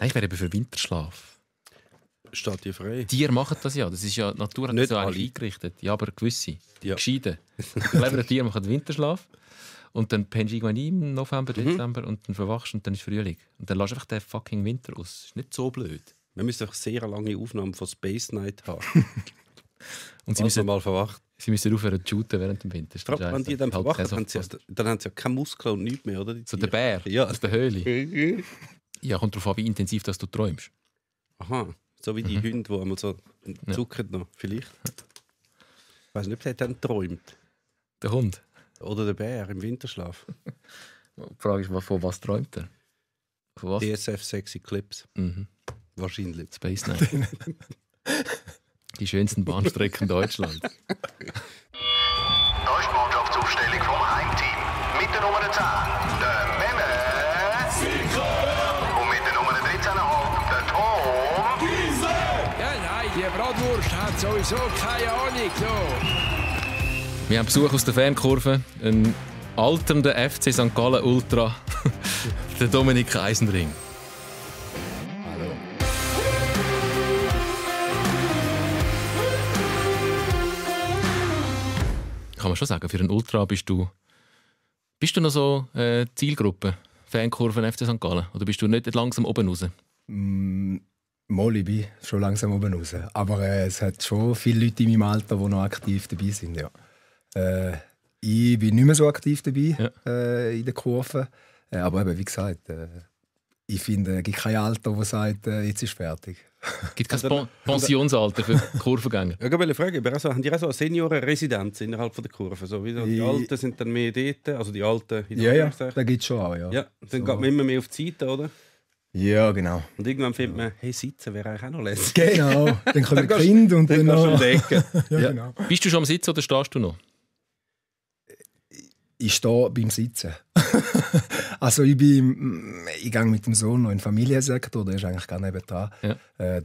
Nein, ich wäre eben für Winterschlaf. Steht dir frei. Tiere machen das ja. Das ist ja, die Natur hat Nicht das ja alle. eingerichtet. Ja, aber gewisse. Ja. Gescheiden. Lebende Tiere machen Winterschlaf. Und dann pennst du irgendwann ein im November, mhm. Dezember mhm. und dann verwachst und dann ist Frühling. Und dann lässt du einfach den fucking Winter aus. Ist nicht so blöd. Wir müssen doch sehr lange Aufnahmen von Space Night haben. und sie müssen mal verwacht. Sie müssen aufhören zu shooten während dem Winter. Trab, wenn die dann halt verwachen, dann, dann haben sie ja keine Muskeln und nichts mehr, oder? Die so der Bär ja. aus der Höhle. Ja, kommt darauf an, wie intensiv dass du träumst. Aha, so wie die mhm. Hunde, die einmal so zucken ja. noch, vielleicht. Ich weiß nicht, ob der dann träumt. Der Hund? Oder der Bär im Winterschlaf. die Frage ist, von was träumt er? Von was? DSF Sexy Clips. Mhm. Wahrscheinlich. Space Night. die schönsten Bahnstrecken Deutschlands. Da Mannschaftsaufstellung vom Heimteam. Mit der Nummer 10, der Wurst hat sowieso keine Ahnung. So. Wir haben Besuch aus der Fernkurve, ein alternder FC St. Gallen Ultra, der Dominik Eisenring. Hallo. Kann man schon sagen, für einen Ultra bist du, bist du noch so äh, Zielgruppe, Fernkurve FC St. Gallen? Oder bist du nicht langsam oben raus? Mm, Mal, ich bin schon langsam oben raus. Aber äh, es hat schon viele Leute in meinem Alter, die noch aktiv dabei sind. Ja. Äh, ich bin nicht mehr so aktiv dabei ja. äh, in der Kurve. Äh, aber eben, wie gesagt, äh, ich finde, es gibt kein Alter, das sagt, äh, jetzt ist fertig. Es gibt kein also, Pen also Pensionsalter für Kurvengänger. ja, ich wollte fragen, also, haben die auch so eine Seniorenresidenz innerhalb der Kurve? So, wie so, die Alten sind dann mehr dort, also die Alten in der Ja, ja, da gibt es schon auch, ja. Ja, dann so. geht man immer mehr auf die Seite, oder? Ja, genau. Und irgendwann findet man, hey, sitzen wäre eigentlich auch noch lässig. Genau, dann kommt ein Kind und dann, dann noch... ja, ja. Genau. Bist du schon am Sitzen oder stehst du noch? Ich stehe beim Sitzen. also ich bin, ich gehe mit dem Sohn noch in den Familiensektor, der ist eigentlich gar nicht dran. Ja. Äh,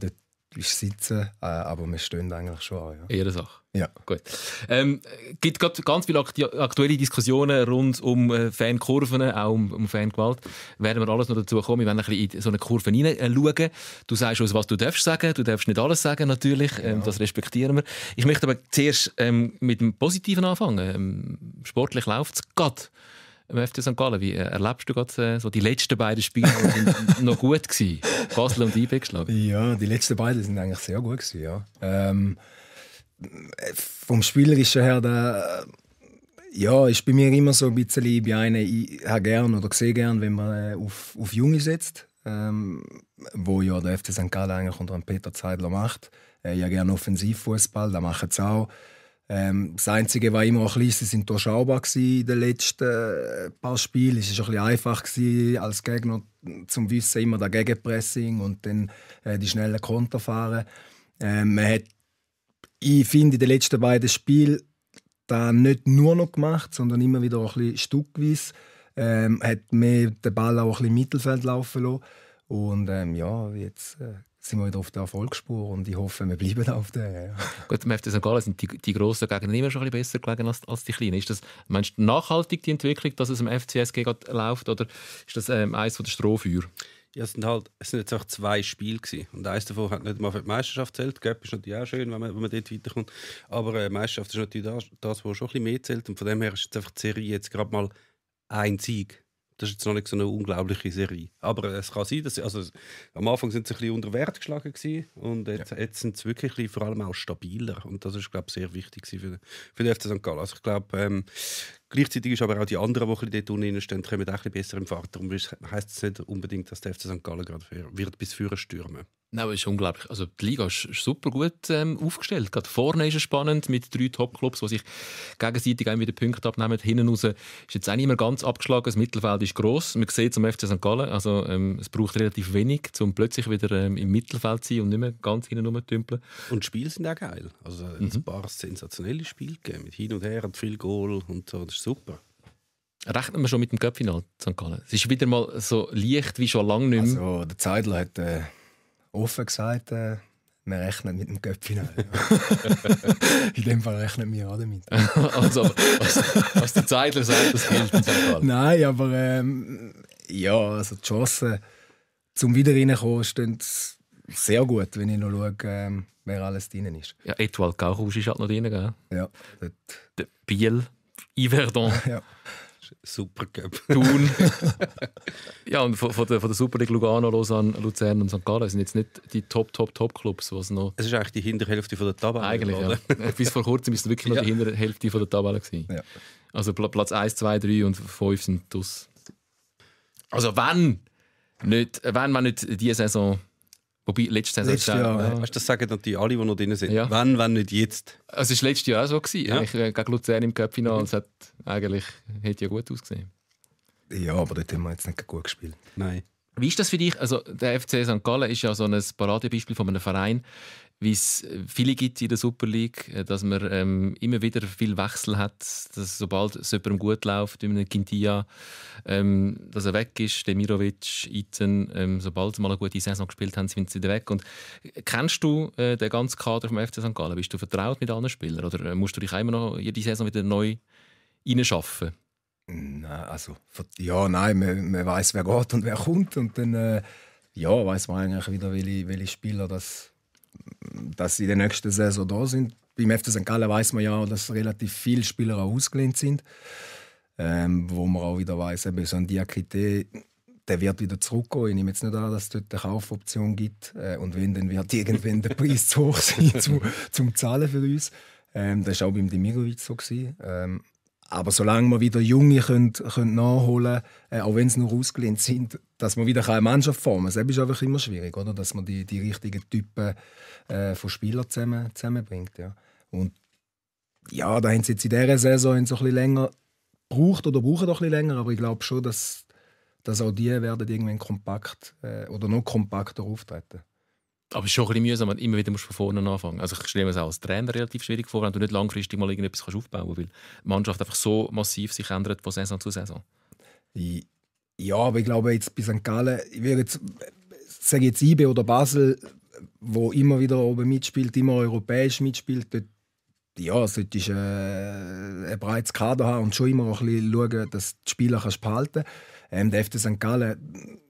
typisch sitzen, äh, aber wir stehen eigentlich schon an. Ja. Eher Sache. Ja. Gut. Ähm, gibt gerade ganz viele aktuelle Diskussionen rund um äh, Fankurven, auch um, um, Fangewalt. Werden wir alles noch dazu kommen. Wir werden ein bisschen in so eine Kurve hineinschauen. Äh, du sagst uns, was du darfst sagen. Du darfst nicht alles sagen, natürlich. Ähm, ja. Genau. Das respektieren wir. Ich möchte aber zuerst ähm, mit dem Positiven anfangen. Ähm, sportlich läuft es gerade im FC St. Gallen. Wie äh, erlebst du gerade äh, so die letzten beiden Spiele sind noch gut gewesen? Basel und IB geschlagen. Ja, die letzten beiden sind eigentlich sehr gut gewesen, ja. Ähm, vom Spielerischen her, der, äh, ja, ist bei mir immer so ein bisschen, ich bin ich gern oder sehe gern, wenn man auf, auf Junge setzt, ähm, wo ja der FC St. Gallen eigentlich unter Peter Zeidler macht. Äh, ich habe gerne Offensivfußball, da machen sie auch. Ähm, das Einzige war immer, ein bisschen, sie sind durchschaubar in den letzten äh, paar Spielen. Es war ein bisschen einfach gewesen, als Gegner zum Wissen immer das Gegenpressing und dann äh, die schnellen Konter fahren. Ähm, man hat, ich finde, in den letzten beiden Spielen das nicht nur noch gemacht, sondern immer wieder ein bisschen stückweise. Ähm, hat mehr den Ball auch ein bisschen Mittelfeld laufen lassen. Und ähm, ja, jetzt äh, sind wir wieder auf der Erfolgsspur und ich hoffe, wir bleiben auf der. Gut, im FC St. Gallen sind die, die grossen Gegner immer schon ein bisschen besser gelegen als, als die kleinen. Ist das, meinst du, nachhaltig die Entwicklung, dass es im FCSG läuft oder ist das ähm, eins von der Strohfeuer? Ja, es sind halt es sind jetzt auch zwei Spiele gewesen. und eins davon hat nicht mal für die Meisterschaft zählt. Cup ist natürlich auch schön, wenn man, wenn man dort weiterkommt, aber äh, Meisterschaft ist natürlich das, das, was schon ein bisschen mehr zählt und von dem her ist jetzt einfach die Serie jetzt gerade mal ein Sieg das ist jetzt noch nicht so eine unglaubliche Serie. Aber es kann sein, dass also, am Anfang sind sie ein bisschen unter Wert geschlagen gewesen, und jetzt, ja. jetzt sind sie wirklich vor allem auch stabiler. Und das ist, glaube ich, sehr wichtig für, für den FC St. Gallen. Also ich glaube, ähm, Gleichzeitig ist aber auch die anderen, die ein dort unten stehen, kommen auch ein besser im Fahrt. Darum heisst es nicht unbedingt, dass der FC St. Gallen gerade wird bis führen stürmen. wird. Nein, ist unglaublich. Also die Liga ist super gut ähm, aufgestellt. Gerade vorne ist es spannend mit drei Top-Clubs, die sich gegenseitig wieder Punkte abnehmen. Hinten raus ist jetzt auch nicht mehr ganz abgeschlagen. Das Mittelfeld ist gross. Man sieht zum FC St. Gallen, also ähm, es braucht relativ wenig, um plötzlich wieder ähm, im Mittelfeld zu sein und nicht mehr ganz hinten rumtümpeln. Und die Spiele sind auch geil. Also mhm. ein paar sensationelle Spiele gegeben. Mit hin und her und viel Goal und so. Das ist super. Rechnen wir schon mit dem Göppfinal St. Gallen? Es ist wieder mal so leicht wie schon lange nicht mehr. Also, der Zeidler hat äh, offen gesagt, äh, wir rechnen mit dem Göppfinal. In dem Fall rechnen wir auch damit. also, was, was, der Zeidler sagt, das gilt in St. Gallen. Nein, aber ähm, ja, also die Chancen zum Wiederreinkommen stehen sehr gut, wenn ich noch schaue, ähm, wer alles drin ist. Ja, Etwal Gauchus ist halt noch drin, gell? Ja. Dort. Der Biel. Yverdon. ja. Supercup. Thun. ja, und von, von, der, von der Super League Lugano, Lausanne, Luzern und St. Gallen sind jetzt nicht die Top, Top, Top Clubs, Es ist eigentlich die Hinterhälfte von der Tabelle. Eigentlich, ja. Bis vor kurzem ist es wirklich ja. noch die Hinterhälfte von der Tabelle. Gewesen. Ja. Also Platz 1, 2, 3 und 5 sind das. Also wenn, nicht, wenn man nicht diese Saison Wobei, letztes Letzte Jahr. Jahr. Äh, weißt, das sagen natürlich alle, die noch drin sind. Ja. Wenn, wenn nicht jetzt. Also, es war letztes Jahr auch so. Gewesen. Ja. Ich äh, gegen Luzern im Cup-Final. Es hat eigentlich hätte ja gut ausgesehen. Ja, aber dort haben wir jetzt nicht gut gespielt. Nein. Wie ist das für dich? Also, der FC St. Gallen ist ja so ein Paradebeispiel von einem Verein, wie es äh, viele gibt in der Super League, äh, dass man ähm, immer wieder viel Wechsel hat, dass sobald es jemandem gut läuft, wie einem Quintilla, ähm, dass er weg ist, Demirovic, Iten, ähm, sobald sie mal eine gute Saison gespielt haben, sind sie wieder weg. Und äh, kennst du äh, den ganzen Kader vom FC St. Gallen? Bist du vertraut mit anderen Spielern oder musst du dich immer noch jede Saison wieder neu reinschaffen? Nein, also ja, nein, man, man weiß, wer geht und wer kommt und dann äh, ja, weiß man eigentlich wieder, welche, welche Spieler das dass sie in der nächsten Saison da sind. Beim FC St. Gallen weiß man ja, dass relativ viele Spieler auch ausgelehnt sind. Ähm, wo man auch wieder weiss, eben so ein Diakite, der wird wieder zurückgehen. Ich nehme jetzt nicht an, dass es dort eine Kaufoption gibt. Äh, und wenn, dann wird irgendwann der Preis zu hoch sein, zu, zum Zahlen für uns. Ähm, das war auch beim Demirovic so. Gewesen. Ähm, aber solange wir wieder Junge können, können nachholen können, äh, auch wenn sie nur ausgelehnt sind, dass man wieder eine Mannschaft formen kann, das ist einfach immer schwierig, oder? dass man die, die richtigen Typen äh, von Spielern zusammen, zusammenbringt. Ja. Und ja, da haben sie jetzt in dieser Saison so ein bisschen länger gebraucht oder brauchen doch ein bisschen länger, aber ich glaube schon, dass, dass auch die werden irgendwann kompakt äh, oder noch kompakter auftreten. Aber es ist schon ein bisschen mühsam, wenn immer wieder musst von vorne anfangen Also ich stelle mir es auch als Trainer relativ schwierig vor, wenn du nicht langfristig mal irgendetwas kannst aufbauen kannst, weil die Mannschaft einfach so massiv sich ändert von Saison zu Saison. Ja, aber ich glaube jetzt bei St. Gallen, ich würde jetzt, sage jetzt IBE oder Basel, wo immer wieder oben mitspielt, immer europäisch mitspielt, dort, ja, solltest du äh, ein breites Kader haben und schon immer ein bisschen schauen, dass du die Spieler kannst behalten kannst. Ähm, der FC St. Gallen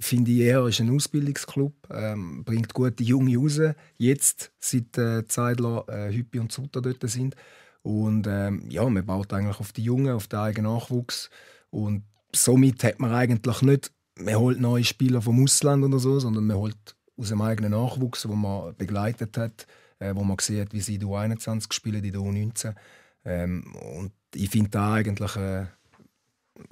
finde ich eher, ist ein Ausbildungsclub, ähm, bringt gute Junge raus. Jetzt, seit äh, Zeitler, äh, Hüppi und Sutter dort sind. Und ähm, ja, man baut eigentlich auf die Jungen, auf den eigenen Nachwuchs. Und somit hat man eigentlich nicht, man holt neue Spieler vom Ausland oder so, sondern man holt aus dem eigenen Nachwuchs, wo man begleitet hat, äh, wo man sieht, wie sie die U21 spielen, die U19. Ähm, und ich finde da eigentlich... Äh,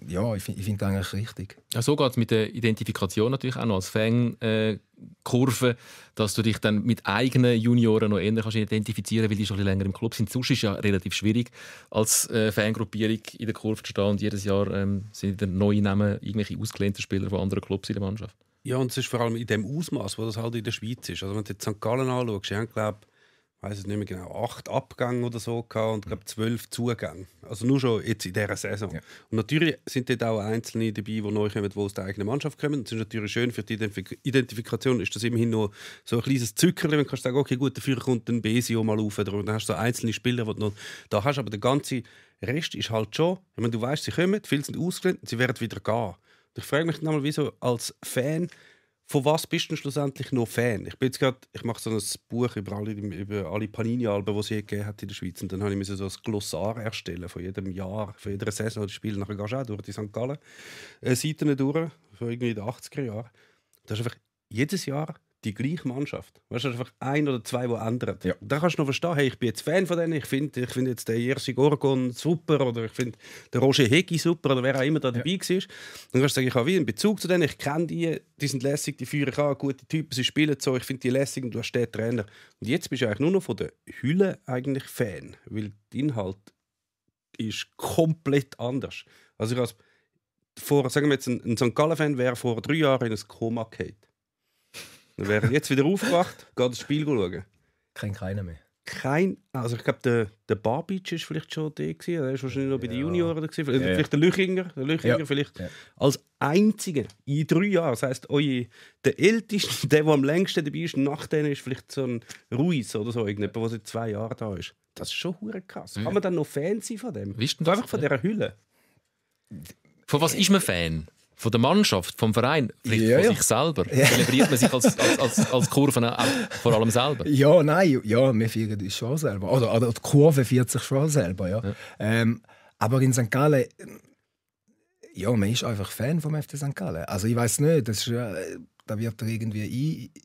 ja, ich, ich finde das eigentlich richtig. Ja, so geht es mit der Identifikation natürlich auch noch als Fangkurve, dass du dich dann mit eigenen Junioren noch ändern kannst identifizieren weil die schon länger im Club sind. Sonst ist es ja relativ schwierig, als äh, Fangruppierung in der Kurve zu stehen und jedes Jahr ähm, sind dann neue Namen irgendwelche ausgelehnten Spieler von anderen Clubs in der Mannschaft. Ja, und es ist vor allem in dem Ausmaß, wo das halt in der Schweiz ist. Also wenn du jetzt St. Gallen anschaust, ich glaube, weiß es nicht mehr genau, acht Abgänge oder so gehabt und glaube zwölf Zugänge. Also nur schon jetzt in dieser Saison. Ja. Und natürlich sind dort auch Einzelne dabei, die neu kommen, die aus der eigenen Mannschaft kommen. Das ist natürlich schön für die Identifikation, ist das immerhin noch so ein kleines Zückerchen, wenn du kannst sagen, okay gut, dafür kommt ein Besio mal rauf. Oder dann hast du so einzelne Spieler, die du noch da hast, aber der ganze Rest ist halt schon, ich meine, du weißt, sie kommen, viele sind ausgelernt und sie werden wieder gehen. Und ich frage mich dann mal, wieso als Fan von was bist du schlussendlich noch Fan? Ich bin jetzt gerade, ich mache so ein Buch über alle, über alle Panini-Alben, die es je gegeben hat in der Schweiz. Und dann habe ich mir so ein Glossar erstellen von jedem Jahr, von jeder Saison oder Spiel. Nachher gehst du auch durch die St. Gallen äh, Seiten durch, von irgendwie den 80er Jahren. Das ist einfach jedes Jahr die gleiche Mannschaft. Weißt du, einfach ein oder zwei, die ändern. Ja. Da kannst du noch verstehen, hey, ich bin jetzt Fan von denen, ich finde ich find jetzt den Jerzy Gorgon super oder ich finde den Roger Hegi super oder wer auch immer da dabei ja. war. Dann kannst du sagen, ich habe wieder einen Bezug zu denen, ich kenne die, die sind lässig, die führen an, gute Typen, sie spielen so, ich finde die lässig und du hast den Trainer. Und jetzt bist du eigentlich nur noch von der Hülle eigentlich Fan, weil der Inhalt ist komplett anders. Also ich als vor, sagen wir jetzt, ein, ein St. Gallen-Fan wäre vor drei Jahren in ein Koma gefallen. Dann wäre ich jetzt wieder aufgewacht, gehe das Spiel schauen. Kennt keiner mehr. Kein, also ich glaube, der, der Barbic war vielleicht schon der, gewesen, der war wahrscheinlich noch bei ja. den Junioren, gewesen, vielleicht, ja, ja. vielleicht der Lüchinger, der Lüchinger ja. vielleicht, als einziger in drei Jahren, das heisst, eure, der älteste, der, der am längsten dabei ist, nach denen ist vielleicht so ein Ruiz oder so, irgendjemand, der seit zwei Jahren da ist. Das ist schon hure krass. Kann man dann noch Fan sein von dem? Wisst du einfach von dieser Hülle? Von was ist man Fan? von der Mannschaft, vom Verein, vielleicht ja, von sich selber? Ja. Zelebriert man sich als, als, als, als Kurven auch vor allem selber? Ja, nein, ja, wir feiern uns schon selber. Oder, oder die Kurve feiert sich schon selber, ja. ja. Ähm, aber in St. Gallen, ja, man ist einfach Fan vom FC St. Gallen. Also ich weiß nicht, das ist, äh, da wird er irgendwie ein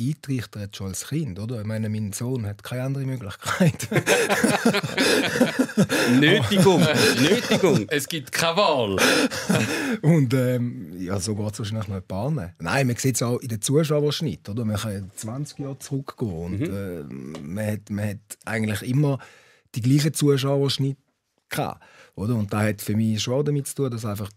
eintrichtert schon als Kind, oder? Ich meine, mein Sohn hat keine andere Möglichkeit. Nötigung, ähm, Nötigung. Es gibt keine Wahl. und ähm, ja, so geht es wahrscheinlich noch ein paar Bahnen. Nein, man sieht es auch in den Zuschauerschnitt, oder? Man kann 20 Jahre zurückgehen und mhm. äh, man, hat, man hat eigentlich immer die gleichen Zuschauerschnitt gehabt, oder? Und da hat für mich schon damit zu tun, dass einfach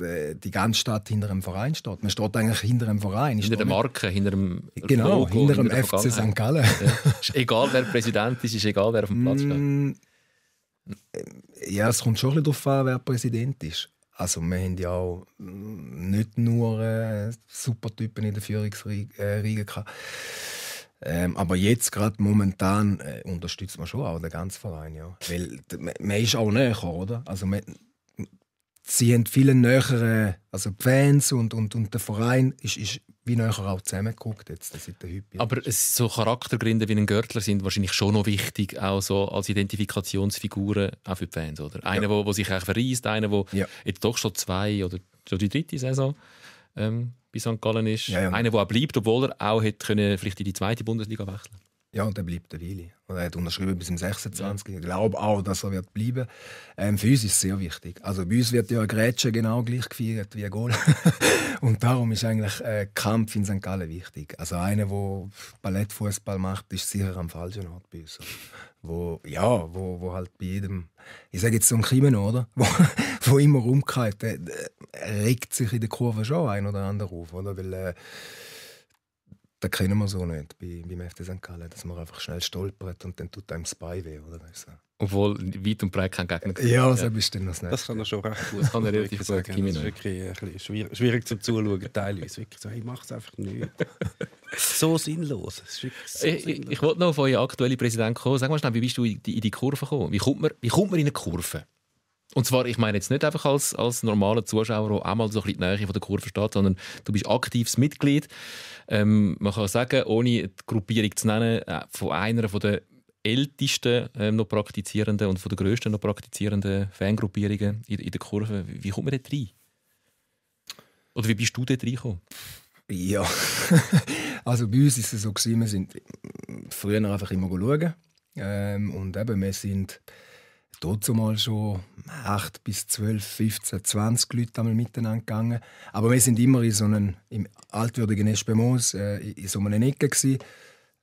äh, die ganze Stadt hinter einem Verein steht. Man steht eigentlich hinter einem Verein. Hinter der Marke, hinter dem Genau, Logo, hinter dem FC St. Gallen. Ja. egal, wer Präsident ist, ist egal, wer auf dem Platz steht. Mm, äh, ja, es kommt schon ein bisschen darauf an, wer Präsident ist. Also wir haben ja auch mm, nicht nur äh, super Typen in der Führungsriege äh, gehabt. Ähm, aber jetzt gerade momentan äh, unterstützt man schon auch den ganzen Verein, ja. Weil man, man ist auch näher, oder? Also man, sie haben viele nähere, also die Fans und, und, und der Verein ist, ist wie näher auch zusammengeguckt jetzt seit der Aber es, so Charaktergründe wie ein Görtler sind wahrscheinlich schon noch wichtig, auch so als Identifikationsfiguren auch für die Fans, oder? Einer, ja. wo, wo sich auch verreist, einer, der ja. jetzt doch schon zwei oder schon die dritte Saison ähm, bei St. Gallen ist, ja, ja. einer, der auch bleibt, obwohl er auch hätte können vielleicht in die zweite Bundesliga wechseln. Ja, und er bleibt eine Weile. Und er hat unterschrieben bis zum 26. Ja. Ich glaube auch, dass er wird bleiben ähm, Für uns ist es sehr wichtig. Also bei uns wird ja Grätsche genau gleich gefeiert wie ein Goal. und darum ist eigentlich äh, Kampf in St. Gallen wichtig. Also einer, der Ballettfußball macht, ist sicher am falschen Ort bei uns. Wo, ja, wo, wo halt bei jedem, ich sage jetzt so ein Krimen, oder? Wo, wo immer rumgeht, der, äh, der regt sich in der Kurve schon ein oder andere auf, oder? Weil, äh, das kennen wir so nicht bei, beim FC St. Gallen, dass man einfach schnell stolpert und dann tut einem das Bein weh. Oder? Obwohl weit und breit kein Gegner ist. Ja, so bist du dann das nicht. Das kann er schon recht gut. Das kann er relativ gut sagen. Gehen. Das ist wirklich ein schwierig, schwierig zum Zuschauen, teilweise. Wirklich so, ich hey, es einfach nicht. so sinnlos. So Ich, ich, ich wollte noch auf euren aktuellen Präsidenten kommen. Sag mal schnell, wie bist du in die, in die Kurve gekommen? Wie kommt man, wie kommt man in eine Kurve? Und zwar, ich meine jetzt nicht einfach als, als normaler Zuschauer, der auch mal so ein bisschen die Nähe von der Kurve steht, sondern du bist aktives Mitglied. Ähm, man kann sagen, ohne die Gruppierung zu nennen, äh, von einer von der ältesten ähm, noch praktizierenden und von der grössten noch praktizierenden Fangruppierungen in, in der Kurve. Wie, wie kommt man dort rein? Oder wie bist du dort reingekommen? Ja, also bei uns ist es so gewesen, wir sind früher einfach immer schauen. Ähm, und eben, wir sind dazu mal schon 8 bis 12, 15, 20 Leute einmal miteinander gegangen. Aber wir sind immer in so einem im altwürdigen Espemos, äh, in so einer Ecke. Gewesen.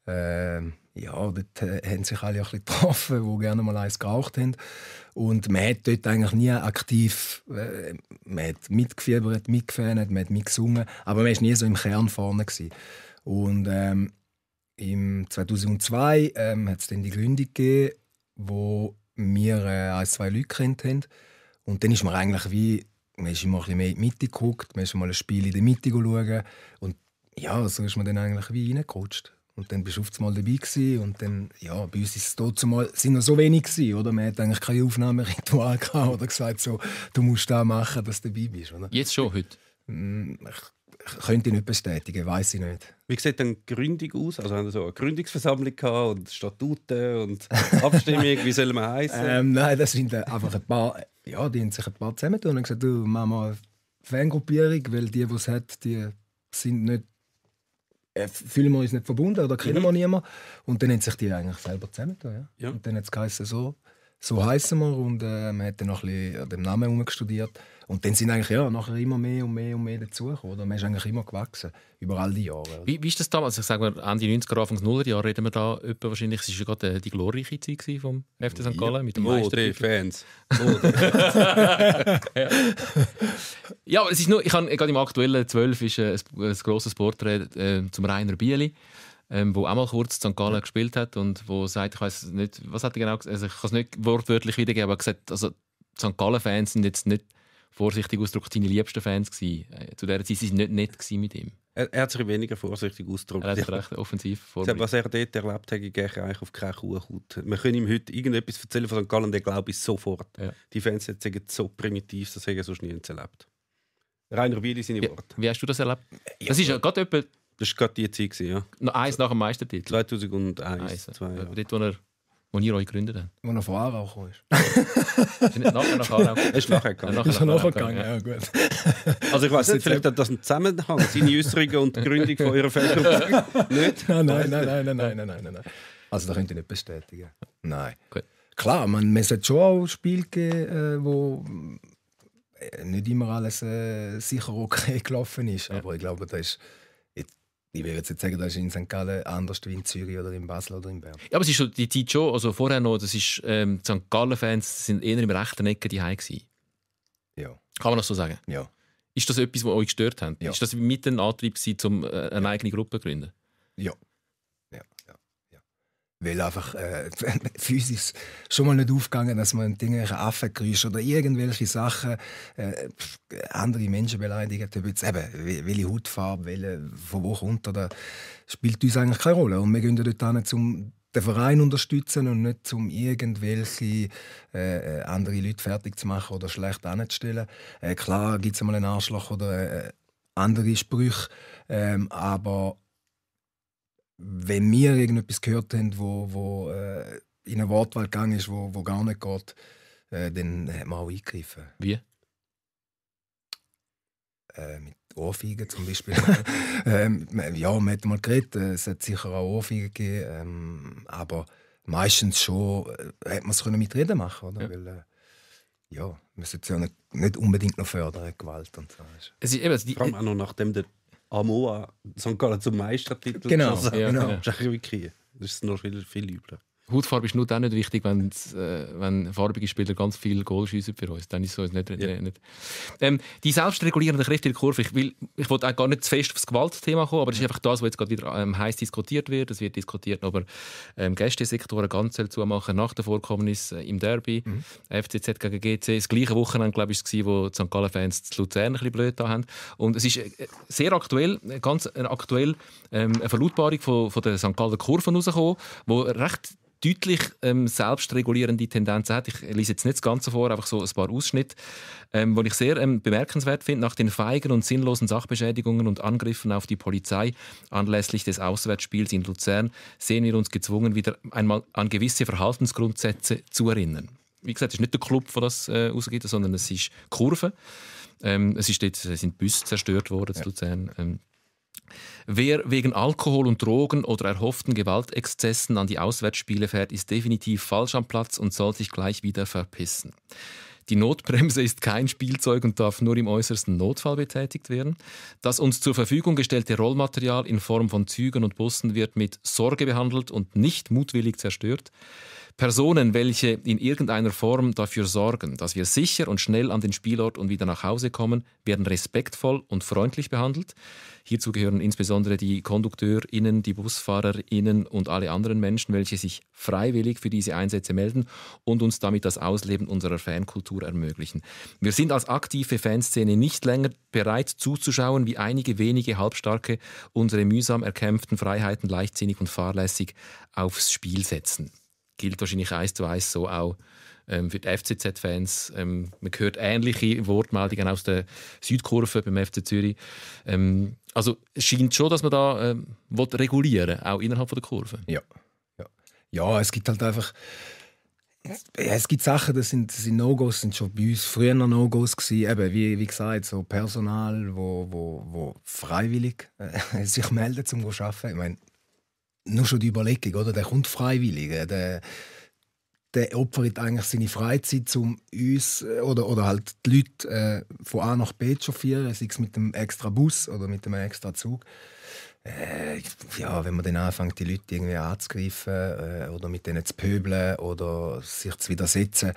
Äh, ja, dort äh, haben sich alle ein bisschen getroffen, die gerne mal eins geraucht haben. Und man hat dort eigentlich nie aktiv äh, man hat mitgefiebert, mitgefähnet, man hat mitgesungen, aber man war nie so im Kern vorne. Gewesen. Und ähm, im 2002 ähm, hat es dann die Gründung gegeben, wo wir äh, ein, zwei Leute kennt haben. Und dann ist man eigentlich wie, man ist immer ein bisschen mehr in die Mitte geguckt, man ist mal ein Spiel in der Mitte schauen. Und ja, so ist man dann eigentlich wie reingerutscht. Und dann bist du oft mal dabei gewesen. und dann, ja, bei uns ist es mal, sind noch so wenig gewesen, oder? Man hat eigentlich kein Aufnahmeritual gehabt oder gesagt so, du musst das machen, dass du dabei bist, oder? Jetzt schon, heute? Hm, ich, ich könnte ich nicht bestätigen, weiß ich nicht. Wie sieht dann Gründung aus? Also haben wir so eine Gründungsversammlung gehabt und Statuten und Abstimmung, wie soll man heißen? Ähm, nein, das sind äh, einfach ein paar, äh, ja, die haben sich ein paar zusammentun und gesagt, du, mach mal eine Fangruppierung, weil die, die es hat, die sind nicht äh, fühlen wir uns nicht verbunden oder kennen mhm. wir niemanden. Und dann haben sich die eigentlich selber zusammengetan. Ja? ja. Und dann hat es geheißen, so, so heißen wir. Und äh, man hat dann noch ein bisschen an dem Namen herumgestudiert. studiert und dann sind eigentlich ja, nachher immer mehr und mehr und mehr dazugekommen. Oder? Man ist eigentlich immer gewachsen, über all die Jahre. Wie, wie ist das damals? Ich sage mal, Ende 90er, Anfang 0er Jahre reden wir da etwa wahrscheinlich, es war ja gerade äh, die glorreiche Zeit vom FC St. Gallen mit dem oh, Meister. Die Fans. Oh. ja. aber es ist nur, ich habe gerade im aktuellen 12 ist äh, ein, ein grosses Porträt äh, zum Rainer Bieli ähm, wo auch mal kurz St. Gallen gespielt hat und wo sagt, ich weiß nicht, was hat er genau gesagt, also ich kann es nicht wortwörtlich wiedergeben, aber gesagt, also St. Gallen Fans sind jetzt nicht vorsichtig ausgedrückt seine liebsten Fans. Gewesen. Äh, zu dieser Zeit waren sie nicht nett mit ihm. Er, er, hat sich weniger vorsichtig ausgedrückt. Er hat sich recht offensiv vorbereitet. Was er dort erlebt hat, ging eigentlich auf keine Kuhhaut. Wir können ihm heute irgendetwas erzählen von St. Gallen, der glaube ich sofort. Ja. Die Fans sind so primitiv, das haben sie sonst nie erlebt. Rainer Wieli seine ja, Worte. Wie hast du das erlebt? Ja, äh, das ist ja gerade etwa... Das war gerade die Zeit, ja. Noch eins nach dem Meistertitel. 2001, Eins. zwei Dort, wo er als ihr euch gegründet habt. Als er von Aarau kam. ist. Sind nachher nach Aarau gekommen? Ist nachher gegangen. Ist nachher gegangen, ja gut. Also ich weiß nicht, vielleicht hat das einen Zusammenhang, seine Äußerungen und die Gründung von eurer Feldgruppe. nicht? Nein, nein, nein, nein, nein, nein, nein, nein. Also das könnt ihr nicht bestätigen. Nein. Klar, man, es hat schon auch Spiele gegeben, äh, wo äh, nicht immer alles äh, sicher okay gelaufen ist. Aber ich glaube, das ist ich würde jetzt nicht sagen, das ist in St. Gallen anders wie in Zürich oder in Basel oder in Bern. Ja, aber es ist schon die Zeit schon, also vorher noch, das ist, ähm, die St. Gallen-Fans sind eher im rechten Ecken die gsi. Ja. Kann man das so sagen? Ja. Ist das etwas, was euch gestört hat? Ja. Ist das mit ein Antrieb um äh, eine eigene Gruppe zu gründen? Ja weil einfach äh, physisch schon mal nicht aufgegangen, dass man irgendwelche Affengeräusche oder irgendwelche Sachen äh, andere Menschen beleidigt, jetzt eben, welche Hautfarbe, welche, von wo kommt, oder, spielt uns eigentlich keine Rolle. Und wir gehen dort hin, um den Verein unterstützen und nicht um irgendwelche äh, äh, andere Leute fertig zu machen oder schlecht anzustellen. Äh, klar gibt es mal einen Arschloch oder äh, andere Sprüche, ähm, aber wenn wir irgendetwas gehört haben, wo, wo äh, in eine Wortwahl gegangen ist, wo, wo gar nicht geht, äh, dann hat man auch eingegriffen. Wie? Äh, mit Ohrfeigen zum Beispiel. ähm, ja, man hat mal geredet, äh, es hat sicher auch Ohrfeigen gegeben, ähm, aber meistens schon äh, hat man es mit Reden machen können. Ja. Weil, äh, ja, man sollte es ja nicht, nicht, unbedingt noch fördern, Gewalt und so. Es ist eben, also die, Vor allem auch noch nachdem der Amoa, St. Gallen zum Meistertitel. Genau. Ja, genau. Das ist eigentlich wirklich, das ist noch viel, viel übler. Hautfarbe ist nur dann nicht wichtig, wenn, äh, wenn farbige Spieler ganz viel Goal schiessen für uns. Dann ist so nicht. Ja. nicht. Ähm, die selbstregulierende Kräfte in der Kurve, ich, will, ich wollte auch gar nicht zu fest aufs Gewaltthema kommen, aber das ist einfach das, was jetzt gerade wieder ähm, heiß diskutiert wird. Es wird diskutiert, ob er ähm, Gästesektoren ganz schnell zumachen nach den Vorkommnissen äh, im Derby. Mhm. FCZ gegen GC. Das gleiche Wochenende, glaube ich, war, wo die St. Gallen-Fans zu Luzern ein bisschen blöd haben. Und es ist äh, sehr aktuell, äh, ganz äh, aktuell ähm, eine Verlautbarung von, von der St. Gallen Kurve rausgekommen, wo recht deutlich ähm, selbstregulierende Tendenzen hat. Ich lese jetzt nicht das Ganze vor, einfach so ein paar Ausschnitte, ähm, wo ich sehr ähm, bemerkenswert finde. Nach den feigen und sinnlosen Sachbeschädigungen und Angriffen auf die Polizei anlässlich des Auswärtsspiels in Luzern sehen wir uns gezwungen, wieder einmal an gewisse Verhaltensgrundsätze zu erinnern. Wie gesagt, es ist nicht der Club, der das äh, ausgibt, sondern es ist Kurve. Ähm, es, ist dort, es sind Büsse zerstört worden ja. in Luzern. Ähm, Wer wegen Alkohol und Drogen oder erhofften Gewaltexzessen an die Auswärtsspiele fährt, ist definitiv falsch am Platz und soll sich gleich wieder verpissen. Die Notbremse ist kein Spielzeug und darf nur im äußersten Notfall betätigt werden. Das uns zur Verfügung gestellte Rollmaterial in Form von Zügen und Bussen wird mit Sorge behandelt und nicht mutwillig zerstört. Personen, welche in irgendeiner Form dafür sorgen, dass wir sicher und schnell an den Spielort und wieder nach Hause kommen, werden respektvoll und freundlich behandelt. Hierzu gehören insbesondere die KondukteurInnen, die BusfahrerInnen und alle anderen Menschen, welche sich freiwillig für diese Einsätze melden und uns damit das Ausleben unserer Fankultur ermöglichen. Wir sind als aktive Fanszene nicht länger bereit zuzuschauen, wie einige wenige Halbstarke unsere mühsam erkämpften Freiheiten leichtsinnig und fahrlässig aufs Spiel setzen gilt wahrscheinlich eins zu eins so auch ähm, für die FCZ-Fans. Ähm, man hört ähnliche Wortmeldungen aus der Südkurve beim FC Zürich. Ähm, also es scheint schon, dass man da ähm, regulieren will, auch innerhalb der Kurve. Ja. ja. Ja, es gibt halt einfach. es gibt Sachen, das sind, sind No-Gos, sind schon bei uns früher noch No-Gos gewesen. wie, wie gesagt, so Personal, wo, wo, wo freiwillig äh, sich meldet, um zu arbeiten. Ich meine, nur schon die Überlegung, oder? Der kommt freiwillig. Äh, der, der opfert eigentlich seine Freizeit, um uns äh, oder, oder halt die Leute äh, von A nach B zu chauffieren, sei es mit einem extra Bus oder mit einem extra Zug. Äh, ja, wenn man dann anfängt, die Leute irgendwie anzugreifen äh, oder mit denen zu pöbeln oder sich zu widersetzen,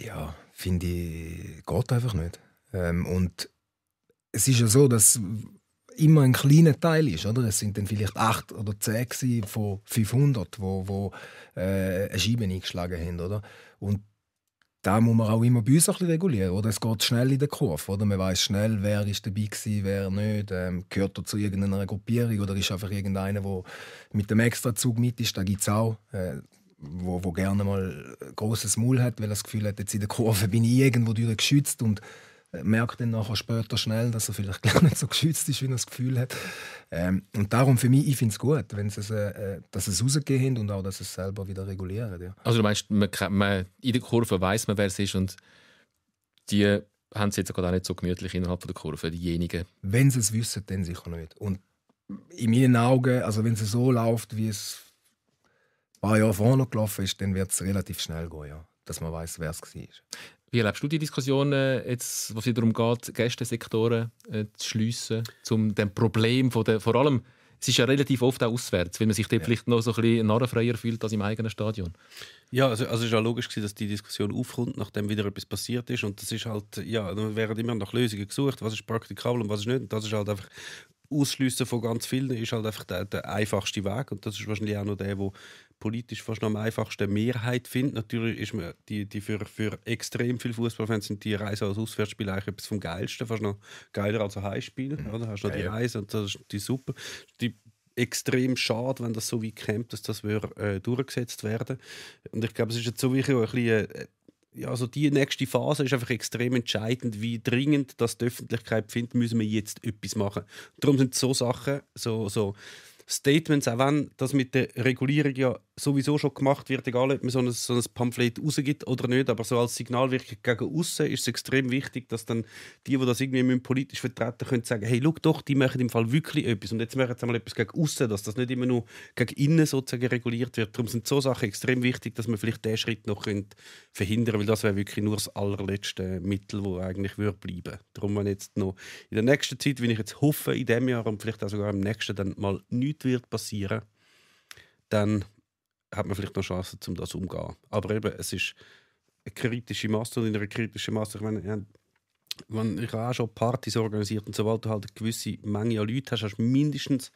ja, finde ich, geht einfach nicht. Ähm, und es ist ja so, dass immer ein kleiner Teil ist. Oder? Es sind dann vielleicht acht oder zehn von 500, die wo, wo, äh, eine Scheibe eingeschlagen haben. Oder? Und da muss man auch immer bei uns ein bisschen regulieren. Oder? Es geht schnell in der Kurve. Oder? Man weiß schnell, wer ist dabei war, wer nicht. Ähm, gehört er zu irgendeiner Gruppierung oder ist einfach irgendeiner, der mit dem Extrazug mit ist. Da gibt es auch. Äh, wo, wo gerne mal ein großes Maul hat, weil er das Gefühl hat, jetzt in der Kurve bin ich irgendwo durch geschützt und äh, merkt dann nachher später schnell, dass er vielleicht gar nicht so geschützt ist, wie er das Gefühl hat. Ähm, und darum für mich, ich finde es gut, wenn es, äh, dass es rausgehen und auch, dass sie es selber wieder regulieren. Ja. Also du meinst, man, man, in der Kurve weiß man, wer es ist und die haben es jetzt gerade auch nicht so gemütlich innerhalb der Kurve, diejenigen. Wenn sie es wissen, dann sicher nicht. Und in meinen Augen, also wenn es so läuft, wie es ein paar Jahre vorher noch gelaufen ist, dann wird es relativ schnell gehen, ja. dass man weiß, wer es war. Wie erlebst du die Diskussion, äh, jetzt, wo es darum geht, Gästesektoren äh, zu schliessen, um dem Problem von der, vor allem, es ist ja relativ oft auch auswärts, weil man sich dort ja. vielleicht noch so ein bisschen narrenfreier fühlt als im eigenen Stadion. Ja, also, also es war ja logisch, gewesen, dass die Diskussion aufkommt, nachdem wieder etwas passiert ist. Und das ist halt, ja, dann werden immer nach Lösungen gesucht, was ist praktikabel und was ist nicht. Und das ist halt einfach Ausschliessen von ganz vielen ist halt einfach der, der, einfachste Weg. Und das ist wahrscheinlich auch noch der, der politisch fast noch am einfachsten Mehrheit findet. Natürlich ist man die, die für, für extrem viele Fußballfans sind die Reise als Auswärtsspiel eigentlich etwas vom Geilsten. Fast noch geiler als ein Heimspiel. Mhm. Oder? Hast noch die Reise und das ist die super. Die, extrem schade, wenn das so weit kämpft, dass das wär, äh, durchgesetzt werden Und ich glaube, es ist jetzt so wirklich ein bisschen äh, ja, also die nächste Phase ist einfach extrem entscheidend, wie dringend das die Öffentlichkeit findet, müssen wir jetzt etwas machen. Darum sind so Sachen, so, so Statements, auch wenn das mit der Regulierung ja sowieso schon gemacht wird, egal ob man so ein, so ein Pamphlet rausgibt oder nicht, aber so als Signalwirkung gegen außen ist es extrem wichtig, dass dann die, die das irgendwie politisch vertreten können, sagen, hey, schau doch, die machen im Fall wirklich etwas und jetzt machen sie mal etwas gegen außen, dass das nicht immer nur gegen innen sozusagen reguliert wird. Darum sind so Sachen extrem wichtig, dass man vielleicht diesen Schritt noch könnte verhindern weil das wäre wirklich nur das allerletzte Mittel, das eigentlich würde bleiben. Darum, wenn jetzt noch in der nächsten Zeit, wenn ich jetzt hoffe, in dem Jahr und vielleicht auch sogar im nächsten, dann mal nichts wird passieren, dann hat man vielleicht noch Chancen, um das umzugehen. Aber eben, es ist eine kritische Masse und in einer kritischen Masse, ich meine, ich habe auch schon Partys organisiert und sobald du halt eine gewisse Menge an Leuten hast, hast du mindestens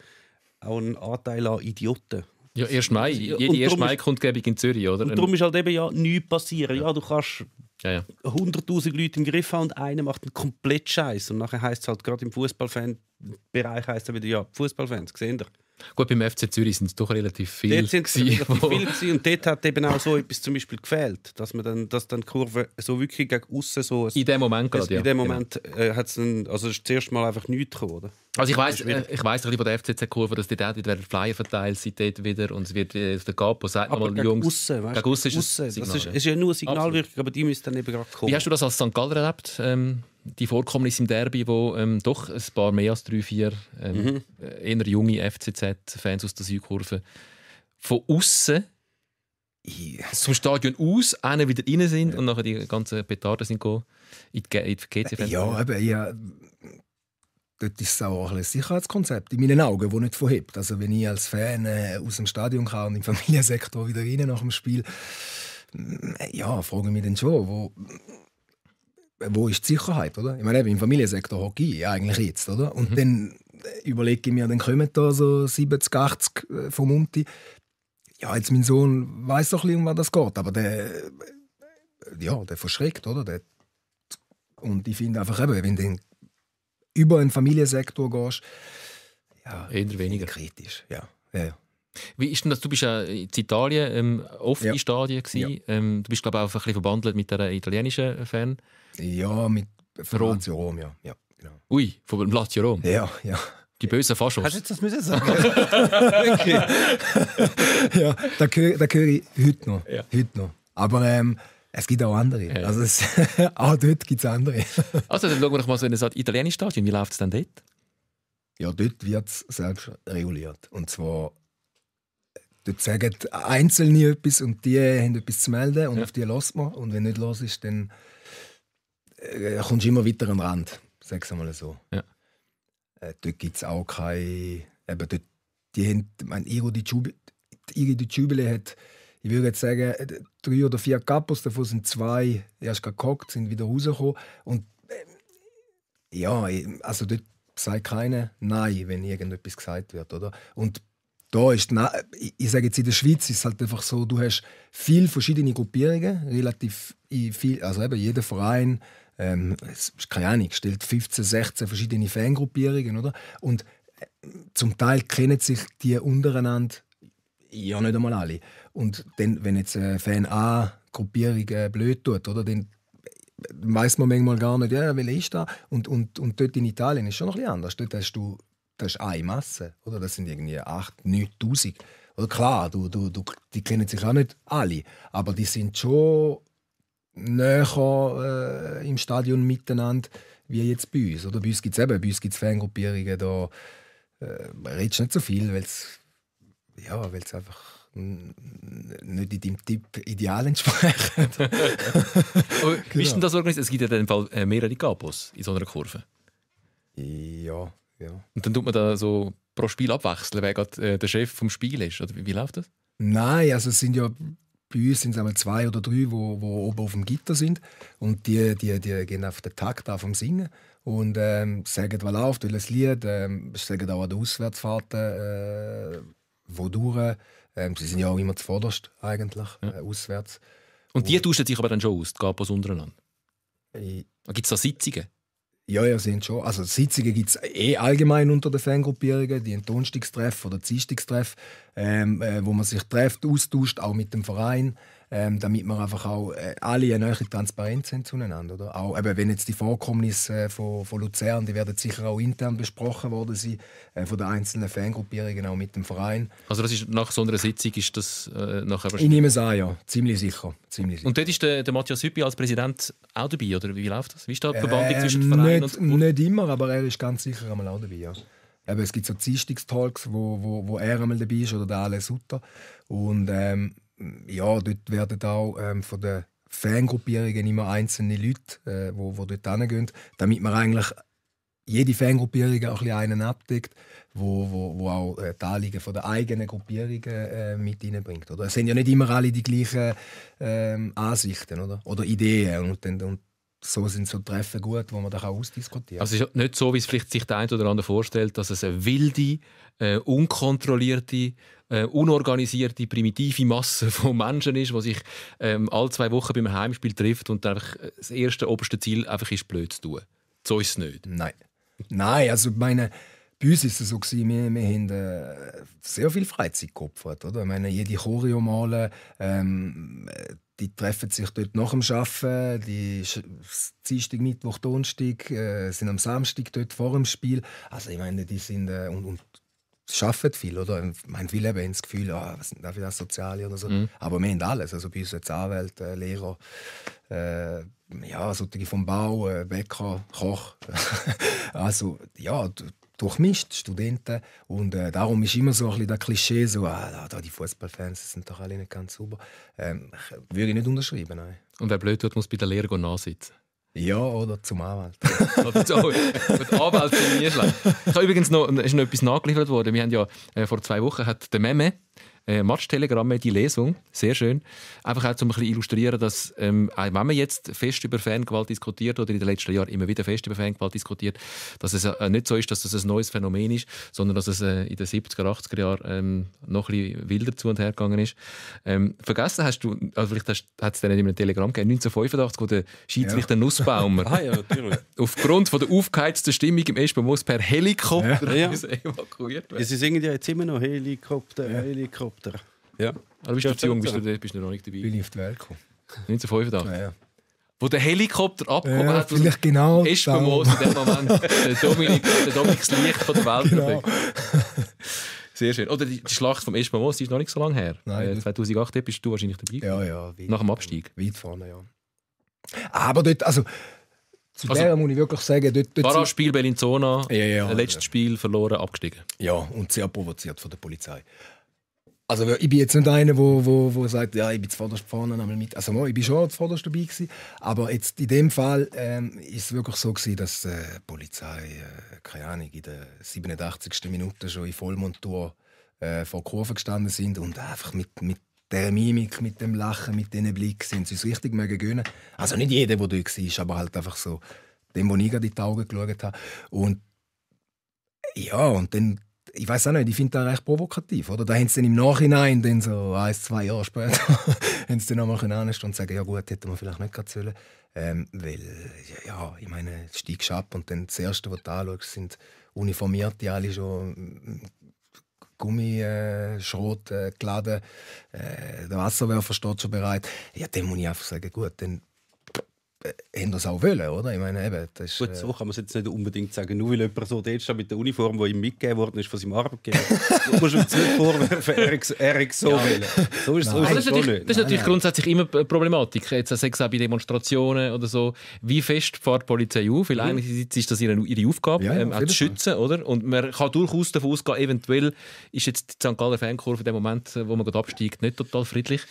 auch einen Anteil an Idioten. Ja, 1. Mai. Jede 1. Mai-Kundgebung in Zürich, oder? Und darum ist halt eben ja nichts passieren. Ja, du kannst ja, ja. 100.000 Leute im Griff haben und einer macht einen komplett Scheiß. Und nachher heißt es halt gerade im Fußballfan-Bereich heißt es wieder, ja, Fußballfans, seht ihr. Gut, beim FC Zürich sind es doch relativ viele. Dort sind es viele gewesen, und dort hat eben auch so etwas zum Beispiel gefehlt, dass man dann, dass dann die Kurve so wirklich gegen außen so... In dem Moment gerade, ja. In dem genau. Moment genau. Äh, hat es dann, also ist zuerst mal einfach nichts gekommen, oder? Also ich weiß, äh, ich weiß bei der FCZ-Kurve, dass die dort, wieder werden Flyer verteilt sind dort wieder und es wird äh, der Capo sagt aber nochmal, Jungs... Aussen, weißt, gegen aussen, ist, aussen, Signal, das ist, ja. ist ja nur eine Signalwirkung, aber die müssen dann eben gerade kommen. Wie hast du das als St. Galler erlebt? Ähm, die Vorkommnisse im Derby, wo ähm, doch ein paar mehr als drei, vier ähm, mhm. eher junge FCZ-Fans aus der Südkurve von außen ja. zum Stadion aus, einen wieder rein sind ja. und nachher die ganzen Petarden sind in die, in die Ja, eben, ja. Dort ist es auch ein Sicherheitskonzept in meinen Augen, das nicht verhebt. Also wenn ich als Fan äh, aus dem Stadion kann und im Familiensektor wieder rein nach dem Spiel, mm, ja, frage ich mich dann schon, wo wo ist die Sicherheit, oder? Ich meine, eben, im Familiensektor hocke ich eigentlich jetzt, oder? Und mhm. dann äh, überlege ich mir, dann kommen da so 70, 80 äh, vom Unti. Ja, jetzt mein Sohn weiß doch ein um was das geht, aber der, äh, ja, der verschreckt, oder? Der, und ich finde einfach eben, wenn du über einen Familiensektor gehst, ja, eher weniger kritisch, ja, ja. ja. Wie ist denn das? Du bist ja in Italien ähm, oft ja. in Stadien Ja. Ähm, du bist glaube ich auch ein bisschen verbandelt mit der italienischen Fan. Ja, mit von Rom. Rom, ja. ja genau. Ui, von Lazio Rom? Ja, ja. Die bösen Faschos. Hast du jetzt das müssen sagen? ja, da höre da gehör ich heute noch. Ja. Heute noch. Aber ähm, es gibt auch andere. Ja. Also es, auch dort gibt es andere. also dann schauen wir mal so in das italienische Stadion. Wie läuft es denn dort? Ja, dort wird es selbst reguliert. Und zwar dort sagen Einzelne etwas und die haben etwas zu melden und ja. auf die lässt man. Und wenn nicht los ist, dann äh, kommst du immer weiter an den Rand, sag mal so. Ja. Äh, dort gibt es auch keine. Eben dort, die haben, mein Iro di Jubile hat, ich würde jetzt sagen, äh, drei oder vier Kapos, davon sind zwei erst gekocht, sind wieder rausgekommen. Und äh, ja, also dort sagt keiner Nein, wenn irgendetwas gesagt wird, oder? Und da ist, ich sage jetzt in der Schweiz ist es halt einfach so, du hast viele verschiedene Gruppierungen, relativ äh, viel, also eben jeder Verein ähm, keine Ahnung, stellt 15, 16 verschiedene Fangruppierungen, oder? Und äh, zum Teil kennen sich die untereinander ja nicht einmal alle. Und dann, wenn jetzt eine äh, Fan A Gruppierung äh, blöd tut, oder, dann weiß man manchmal gar nicht, ja, welche ist da? Und, und, und dort in Italien ist schon noch ein anders. Dort hast du das ist eine Masse, oder? Das sind irgendwie 8, 9000. klar, du, du, du, die kennen sich auch nicht alle, aber die sind schon näher äh, im Stadion miteinander wie jetzt bei uns. Oder bei uns gibt es eben, bei uns gibt's Fangruppierungen, da äh, redest nicht so viel, weil es ja, einfach nicht in deinem Tipp ideal entsprechen. genau. Wie ist denn genau. das organisiert? Es gibt ja in Fall äh, mehrere Gabos in so einer Kurve. Ja, ja. Und dann tut man da so pro Spiel abwechseln, wer gerade äh, der Chef vom Spiel ist. Oder wie, wie läuft das? Nein, also es sind ja bei uns sind es zwei oder drei, wo, wo oben auf dem Gitter sind und die, die, die gehen auf den Takt auf vom Singen und ähm, sagen, was läuft, welches Lied, ähm, sagen auch an den Auswärtsfahrten, äh, wo durch. Ähm, sie sind ja auch immer zuvorderst eigentlich, ja. äh, auswärts. Und die tauschen sich aber dann schon aus, die Gabos untereinander? Gibt es da Sitzungen? Ja, ja, sind schon. Also Sitzungen gibt es eh allgemein unter den Fangruppierungen, die Entonstiegstreffen oder Dienstagstreff, ähm, äh, wo man sich trefft, austauscht, auch mit dem Verein ähm, damit wir einfach auch äh, alle ein nähere transparent sind zueinander. Oder? Auch, eben, wenn jetzt die Vorkommnisse äh, von, von Luzern, die werden sicher auch intern besprochen worden sein, äh, von den einzelnen Fangruppierungen, auch mit dem Verein. Also das ist, nach so einer Sitzung ist das äh, nachher... Ich nehme es an, ja. Ziemlich sicher. Ziemlich sicher. Und dort ist der, der Matthias Hüppi als Präsident auch dabei, oder wie läuft das? Wie ist da die Verbandung äh, zwischen Verein nicht, und... Nicht immer, aber er ist ganz sicher einmal auch dabei, ja. Eben, es gibt so Dienstagstalks, wo, wo, wo er einmal dabei ist oder der Ale Sutter. Und ähm, ja, dort werden auch ähm, von den Fangruppierungen immer einzelne Leute, äh, dort hingehen, damit man eigentlich jede Fangruppierung auch ein einen abdeckt, wo, wo, wo auch äh, die Anliegen von der eigenen Gruppierungen äh, mit hineinbringt. Es sind ja nicht immer alle die gleichen ähm, Ansichten oder, oder Ideen. Und, und, und so sind so Treffen gut, wo man da ausdiskutieren kann. Also es ist nicht so, wie es vielleicht sich der eine oder andere vorstellt, dass es eine wilde, äh, unkontrollierte, äh, unorganisierte, primitive Masse von Menschen ist, die sich ähm, alle zwei Wochen beim Heimspiel trifft und einfach äh, das erste oberste Ziel einfach ist, blöd zu tun. So ist es nicht. Nein. Nein, also meine, bei uns war es so, gewesen, wir, wir haben äh, sehr viel Freizeit geopfert. Oder? Ich meine, jede Choreo malen, ähm, äh, die treffen sich dort nach dem Arbeiten, die Dienstag, Mittwoch, Donnerstag, äh, sind am Samstag dort vor dem Spiel. Also ich meine, die sind äh, und, und arbeiten viel, oder? Ich meine, viele haben das Gefühl, oh, was sind da für das Soziale oder so. Mhm. Aber wir haben alles, also bei uns jetzt Anwälte, äh, Lehrer, äh, ja, solche vom Bau, äh, Bäcker, Koch. also ja, durchmischt, Studenten. Und äh, darum ist immer so ein bisschen das Klischee, so, ah, da, die Fußballfans sind doch alle nicht ganz sauber. Ähm, würde ich nicht unterschreiben. Nein. Und wer blöd wird, muss bei der Lehre nachsitzen. Ja, oder zum Anwalt. oder so. Anwalt in nie schlecht. Ich habe übrigens noch, ist noch etwas nachgeliefert worden. Wir haben ja, äh, vor zwei Wochen hat der Meme äh, Matchtelegramme, die Lesung, sehr schön. Einfach auch, um ein bisschen illustrieren, dass, ähm, wenn man jetzt fest über Fangewalt diskutiert oder in den letzten Jahren immer wieder fest über Fangewalt diskutiert, dass es äh, nicht so ist, dass das ein neues Phänomen ist, sondern dass es äh, in den 70er, 80er Jahren ähm, noch ein bisschen wilder zu und her gegangen ist. Ähm, vergessen hast du, also vielleicht hat es dann nicht mehr ein Telegramm gegeben, 1985, wo der Schiedsrichter ja. Nussbaumer ah, ja, aufgrund von der aufgeheizten Stimmung im Espen muss per Helikopter ja. evakuiert werden. Es ist irgendwie jetzt immer noch Helikopter, Helikopter. Helikopter. Ja, aber bist du zu jung, bist du, bist du noch nicht dabei. Bin ich auf die Welt gekommen. 1985? Ja, ja. Wo der Helikopter abgehoben ja, hat, vielleicht genau ist bei Moos in dem Moment der Dominik, der Dominik's Licht von der Welt. Genau. Sehr schön. Oder die, Schlacht vom Espen Moos, ist noch nicht so lange her. Nein, 2008 äh, bist du wahrscheinlich dabei. Ja, ja. Weit, Nach dem Abstieg. Weit vorne, ja. Aber dort, also, zu also, der muss ich wirklich sagen, dort... dort Barra-Spiel Bellinzona, ja, ja, letztes ja. Spiel verloren, abgestiegen. Ja, und sehr provoziert von der Polizei. Also ich bin jetzt nicht einer, wo, wo, wo sagt, ja, ich bin zuvorderst vorne einmal mit. Also ich bin schon zuvorderst dabei gewesen, aber jetzt in dem Fall ähm, ist es wirklich so gewesen, dass äh, die Polizei, äh, keine Ahnung, in der 87. Minute schon in Vollmontur äh, vor Kurve gestanden sind und einfach mit, mit der Mimik, mit dem Lachen, mit dem Blick sind sie es richtig mögen gönnen. Also nicht jeder, der dort war, aber halt einfach so dem, wo ich gerade in die Augen geschaut habe. Und ja, und dann ich weiß auch nicht, ich finde das recht provokativ, oder? Da haben sie dann im Nachhinein, dann so ein, zwei Jahre später, haben sie dann nochmal anstehen und sagen, ja gut, hätten wir vielleicht nicht erzählen Ähm, weil, ja, ich meine, steigst ab und dann das Erste, was du anschaust, sind uniformierte, alle schon hm, Gummischrot äh, äh, geladen, äh, der Wasserwerfer steht schon bereit. Ja, dann muss ich einfach sagen, gut, dann äh, haben das auch wollen, oder? Ich meine, eben, das ist, Gut, äh, so kann man es jetzt nicht unbedingt sagen. Nur weil jemand so dort steht mit der Uniform, die ihm mitgegeben worden ist von seinem Arbeitgeber, du musst ihm nicht vorwerfen, er hätte so ja. wollen. So ist, so ist also das, ist natürlich, nein, grundsätzlich immer eine Problematik, jetzt sei also es auch bei Demonstrationen oder so. Wie fest fährt die Polizei auf? Weil mhm. eigentlich ist das ihre, ihre Aufgabe, ja, ähm, auch zu schützen, oder? Und man kann durchaus davon ausgehen, eventuell ist jetzt die St. Galler Fankurve in dem Moment, wo man gerade absteigt, nicht total friedlich.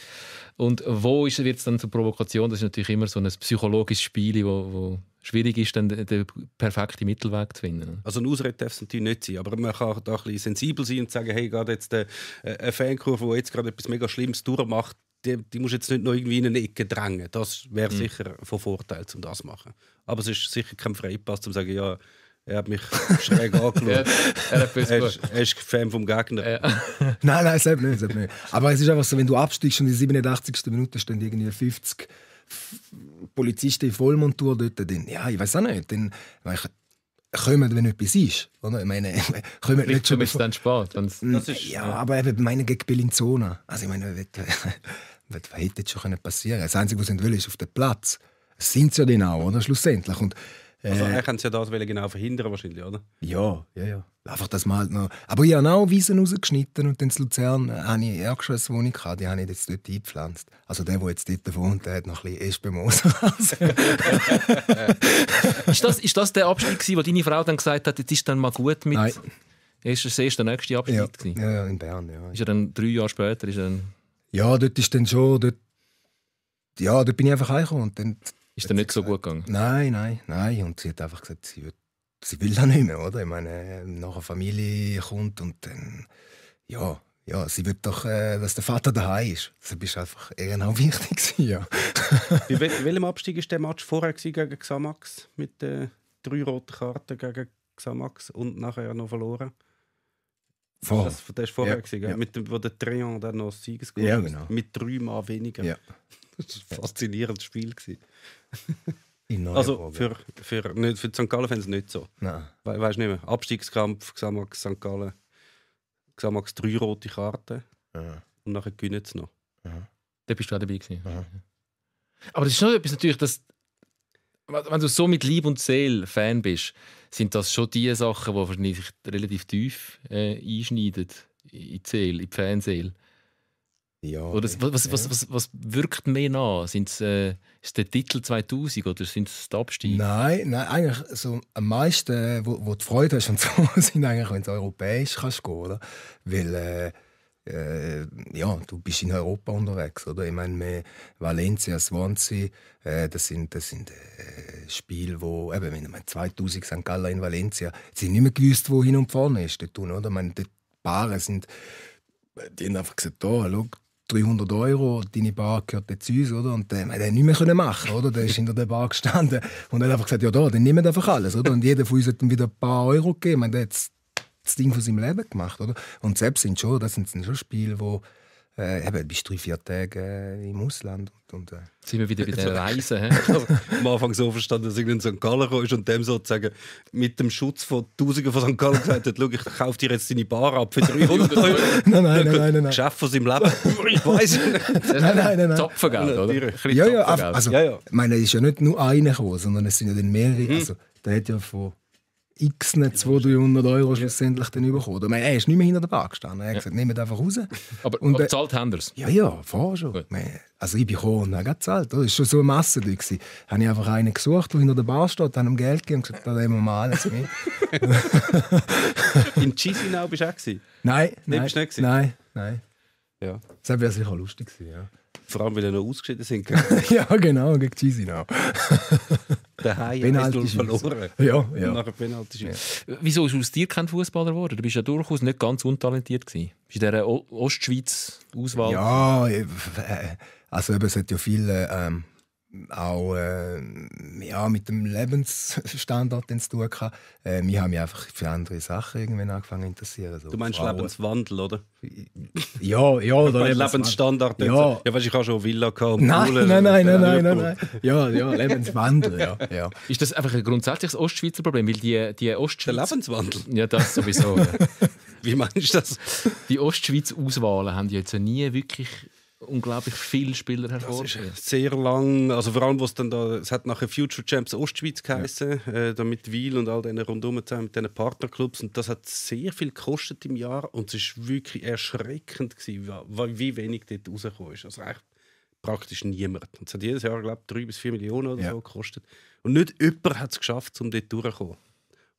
Und wo wird es dann zur Provokation? Das ist natürlich immer so ein psychologisches Spiel, wo, wo schwierig ist, dann den perfekten Mittelweg zu finden. Also ein Ausrede darf es natürlich nicht sein, aber man kann da ein bisschen sensibel sein und sagen, hey, gerade jetzt äh, eine Fankurve, die jetzt gerade etwas mega Schlimmes durchmacht, die, die muss jetzt nicht noch irgendwie in eine Ecke drängen. Das wäre mhm. sicher von Vorteil, um das zu machen. Aber es ist sicher kein Freipass, um zu sagen, ja, er hat mich schräg angeschaut. er, ist, er Fan vom Gegner. nein, nein, selbst nicht, selbst nicht. Aber es ist einfach so, wenn du abstiegst und in der 87. Minute stehen irgendwie 50 Polizisten in Vollmontur dort, dann, ja, ich weiß auch nicht, dann kommen, wenn etwas ist. Oder? Ich meine, kommen Vielleicht nicht schon... Bevor... dann Sport. Hm, ist, ja, aber eben, meine gegen Bellinzona. Also ich meine, was hätte jetzt schon passieren können? Das Einzige, was sie wollen, ist auf dem Platz. Das sind sie ja dann auch, oder? schlussendlich. Und also eigentlich haben sie ja das genau verhindern wahrscheinlich, oder? Ja, ja, ja. Einfach, dass man halt noch... Aber ich habe auch Wiesen rausgeschnitten und dann in Luzern äh, habe ich Erdgeschoss, die ich hatte, die habe ich jetzt dort eingepflanzt. Also der, der jetzt dort wohnt, der hat noch ein bisschen Espenmoos ist, das, ist das der Abschnitt, wo deine Frau dann gesagt hat, jetzt ist dann mal gut mit... Nein. Ist das erst der nächste Abschnitt? Ja, ja, in Bern, ja. Ist er dann drei Jahre später? Ist er dann... Ja, dort ist dann schon... Dort ja, dort bin ich einfach heimgekommen und dann ist dir nicht so gut gegangen? Nein, nein, nein. Und sie hat einfach gesagt, sie will, sie will das nicht mehr, oder? Ich meine, nachher Familie kommt und dann, ja, ja, sie will doch, äh, dass der Vater daheim ist. Also, das war einfach genau wichtig. Ja. Bei wel welchem Abstieg war der Match vorher gegen Xamax? Mit den äh, drei roten Karten gegen Xamax und nachher noch verloren? Vor. Das, war vorher, ja, gewesen, ja. Mit dem, wo der Trion dann noch Siegesgoal ja, genau. mit drei Mal weniger. Ja. Das war ein faszinierendes Spiel. also für, für, nicht, für die St. Gallen-Fans nicht so. Nein. We weißt nicht mehr. Abstiegskampf, Xamax St. Gallen, Xamax drei rote Karten. Ja. Und nachher gewinnen sie noch. Ja. Da bist du auch dabei. Gewesen. Ja. Aber das ist schon etwas natürlich, dass wenn du so mit Lieb und Seele Fan bist, sind das schon die Sachen, die sich relativ tief äh, einschneiden in die Seele, in die Fanseele. Ja, oder was, was, was, was, wirkt mehr nach? äh, ist der Titel 2000 oder sind es die Abstiege? Nein, nein, eigentlich so am meisten, äh, wo, wo die Freude hast und so, sind eigentlich, wenn du europäisch kannst gehen, oder? Weil, äh, äh, ja, du bist in Europa unterwegs, oder? Ich meine, Valencia, Swansea, äh, das sind, das sind äh, Spiele, wo, eben, wenn man 2000 St. Gallen in Valencia, sie haben nicht mehr gewusst, wo hin und vorne ist, dort, oder? Ich meine, die Paare sind, die haben einfach gesagt, oh, schau, 300 Euro, deine Bar gehört jetzt uns, oder? Und der konnte er nicht mehr machen oder? Der ist hinter der Bar gestanden und hat einfach gesagt, ja da, dann nehmen wir einfach alles, oder? Und jeder von uns hat ihm wieder ein paar Euro gegeben. Und der hat das Ding von seinem Leben gemacht, oder? Und selbst sind schon, das sind schon Spiele, wo äh, eben, bist drei, vier Tage äh, im Ausland. Und, und äh, sind wir wieder bei den Reisen. ich habe also, am Anfang so verstanden, dass in St. Gallen kam und dem sozusagen mit dem Schutz von Tausenden von St. Gallen gesagt hat, ich kaufe dir jetzt deine Bar ab für 300 Euro. nein, nein, nein, nein, nein. Geschäft von seinem Leben. ich weiß nicht. nein, nein, nein. Zapfengeld, oder? Ja, ja, also, also, ja, ja. Ich meine, es ist ja nicht nur einer gekommen, sondern es sind ja dann mehrere. Mhm. Also, der hat ja von x 200 Euro schlussendlich dann bekommen. meine, er ist nicht mehr hinter der Bar gestanden. Er hat ja. gesagt, nehmt einfach raus. Aber, und, aber äh, zahlt haben sie Ja, ja, vorher schon. Ja. Also ich bin gekommen und habe gezahlt. Das war schon so eine Masse. Da habe ich einfach einen gesucht, der hinter der Bar steht, habe ihm Geld gegeben und gesagt, da nehmen wir mal alles mit. In Chisinau bist du auch? Gewesen? Nein. Nein, nein, nein. nein. Ja. Das wäre sicher lustig gewesen, ja. Vor allem, weil er noch ausgeschieden sind. ja, genau, gegen Chisinau. Der Daheim hat nur verloren. Ja, ja. Nach ja. Wieso ist aus dir kein Fußballer geworden? Du bist ja durchaus nicht ganz untalentiert. Gewesen. Bist du in dieser Ostschweiz-Auswahl? Ja, äh, also eben, es hat ja viele ähm, auch äh, ja, mit dem Lebensstandard zu tun hatte. Äh, ich habe mich einfach für andere Sachen irgendwann angefangen zu interessieren. So du meinst Frauen. Lebenswandel, oder? Ja, ja. Oder Lebensstandard. Ja. ja, weißt, ich habe schon Villa gehabt. Nein, nein, nein, nein, nein, nein, nein, Ja, ja, Lebenswandel, ja, ja. Ist das einfach ein grundsätzliches Ostschweizer Problem? Weil die, die Ostschweiz... Der Lebenswandel? Ja, das sowieso, ja. Wie meinst du das? Die Ostschweiz-Auswahlen haben ja jetzt nie wirklich unglaublich viele Spieler hervor. sehr lang, also vor allem, was dann da, es hat nachher Future Champs Ostschweiz geheißen, ja. äh, damit Wiel und all diesen rundum mit diesen Partnerclubs und das hat sehr viel gekostet im Jahr und es ist wirklich erschreckend gewesen, wie, wenig dort rausgekommen ist. Also echt praktisch niemand. Und es hat jedes Jahr, glaube drei bis vier Millionen oder ja. so gekostet. Und nicht jemand hat es geschafft, um dort durchzukommen.